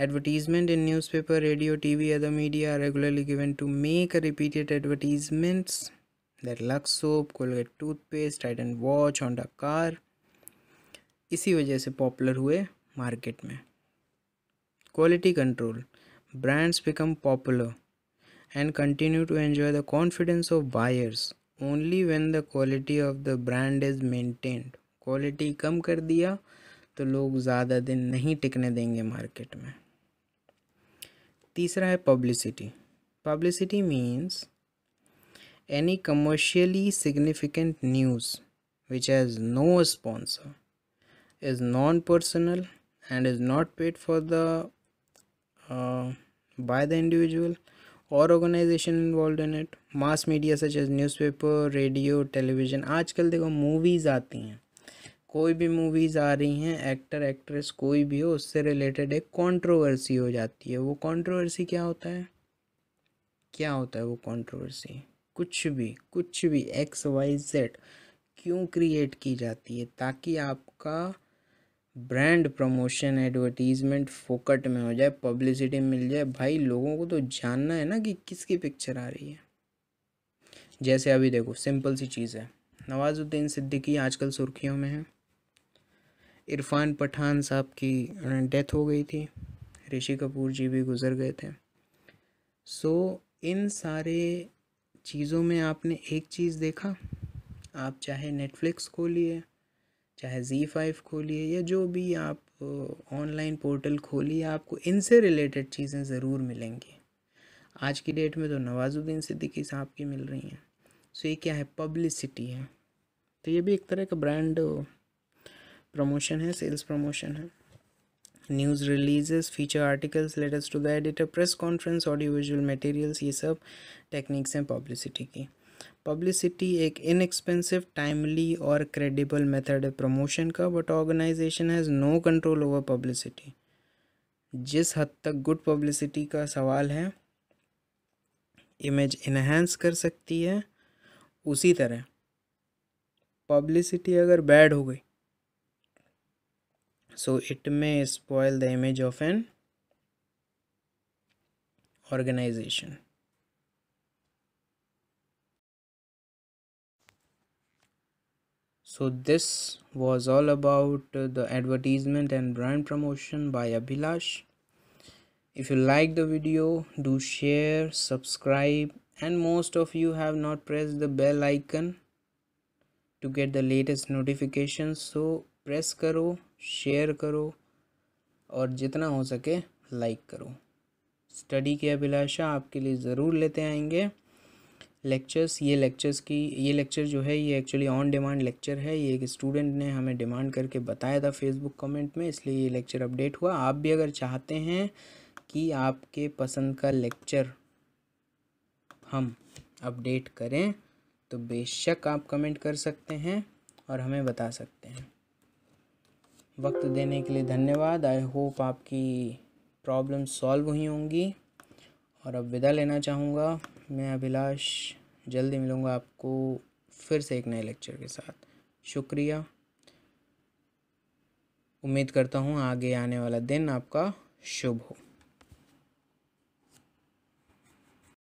advertisement in newspaper radio T V other media are regularly given to make a repeated advertisements that Lux soap Colgate toothpaste eyed and watch on the car इसी वजह से popular हुए market में quality control brands become popular and continue to enjoy the confidence of buyers only when the quality of the brand is maintained quality कम कर दिया तो लोग ज़्यादा दिन नहीं टिकने देंगे मार्केट में तीसरा है publicity publicity means any commercially significant news which has no sponsor is non personal and is not paid for the by the individual और organisation involve in it mass media such as newspaper radio television आजकल देखो movies आती हैं कोई भी movies आ रही हैं actor actress कोई भी हो उससे रिलेटेड एक कंट्रोवर्सी हो जाती है वो कंट्रोवर्सी क्या होता है क्या होता है वो कंट्रोवर्सी कुछ भी कुछ भी एक्स वाई जेड क्यों क्रिएट की जाती है ताकि आपका ब्रांड प्रमोशन एडवर्टीजमेंट फोकट में हो जाए पब्लिसिटी मिल जाए भाई लोगों को तो जानना है ना कि किसकी पिक्चर आ रही है जैसे अभी देखो सिंपल सी चीज़ है नवाज़ुद्दीन सिद्दीकी आजकल सुर्खियों में है इरफान पठान साहब की डेथ हो गई थी ऋषि कपूर जी भी गुजर गए थे सो so, इन सारे चीज़ों में आपने एक चीज़ देखा आप चाहे नेटफ्लिक्स खोलिए चाहे जी फाइव खोलिए या जो भी आप ऑनलाइन पोर्टल खोलिए आपको इनसे रिलेटेड चीज़ें ज़रूर मिलेंगी आज की डेट में तो नवाजुद्दीन सिद्दीकी साहब की मिल रही हैं सो so, ये क्या है पब्लिसिटी है तो ये भी एक तरह का ब्रांड प्रमोशन है सेल्स प्रमोशन है news releases feature articles letters to the editor press conference audio visual materials ये सब टेक्निक्स हैं पब्लिसिटी की पब्लिसिटी एक इनएक्सपेंसिव टाइमली और क्रेडिबल मेथड है प्रमोशन का but organisation has no control over publicity जिस हद तक गुड पब्लिसिटी का सवाल है इमेज इन्हेंस कर सकती है उसी तरह पब्लिसिटी अगर बैड हो गई so it may spoil the image of an organization so this was all about the advertisement and brand promotion by abhilash if you like the video do share subscribe and most of you have not pressed the bell icon to get the latest notifications so press करो share करो और जितना हो सके like करो study की अभिलाषा आपके लिए ज़रूर लेते आएंगे लेक्चर्स ये लेक्चर्स की ये लेक्चर जो है ये एक्चुअली ऑन डिमांड लेक्चर है ये एक स्टूडेंट ने हमें डिमांड करके बताया था फेसबुक कमेंट में इसलिए ये लेक्चर अपडेट हुआ आप भी अगर चाहते हैं कि आपके पसंद का लेक्चर हम अपडेट करें तो बेशक आप कमेंट कर सकते हैं और हमें बता सकते हैं वक्त देने के लिए धन्यवाद आई होप आपकी प्रॉब्लम सॉल्व हुई होंगी और अब विदा लेना चाहूँगा मैं अभिलाष जल्दी मिलूँगा आपको फिर से एक नए लेक्चर के साथ शुक्रिया उम्मीद करता हूँ आगे आने वाला दिन आपका शुभ हो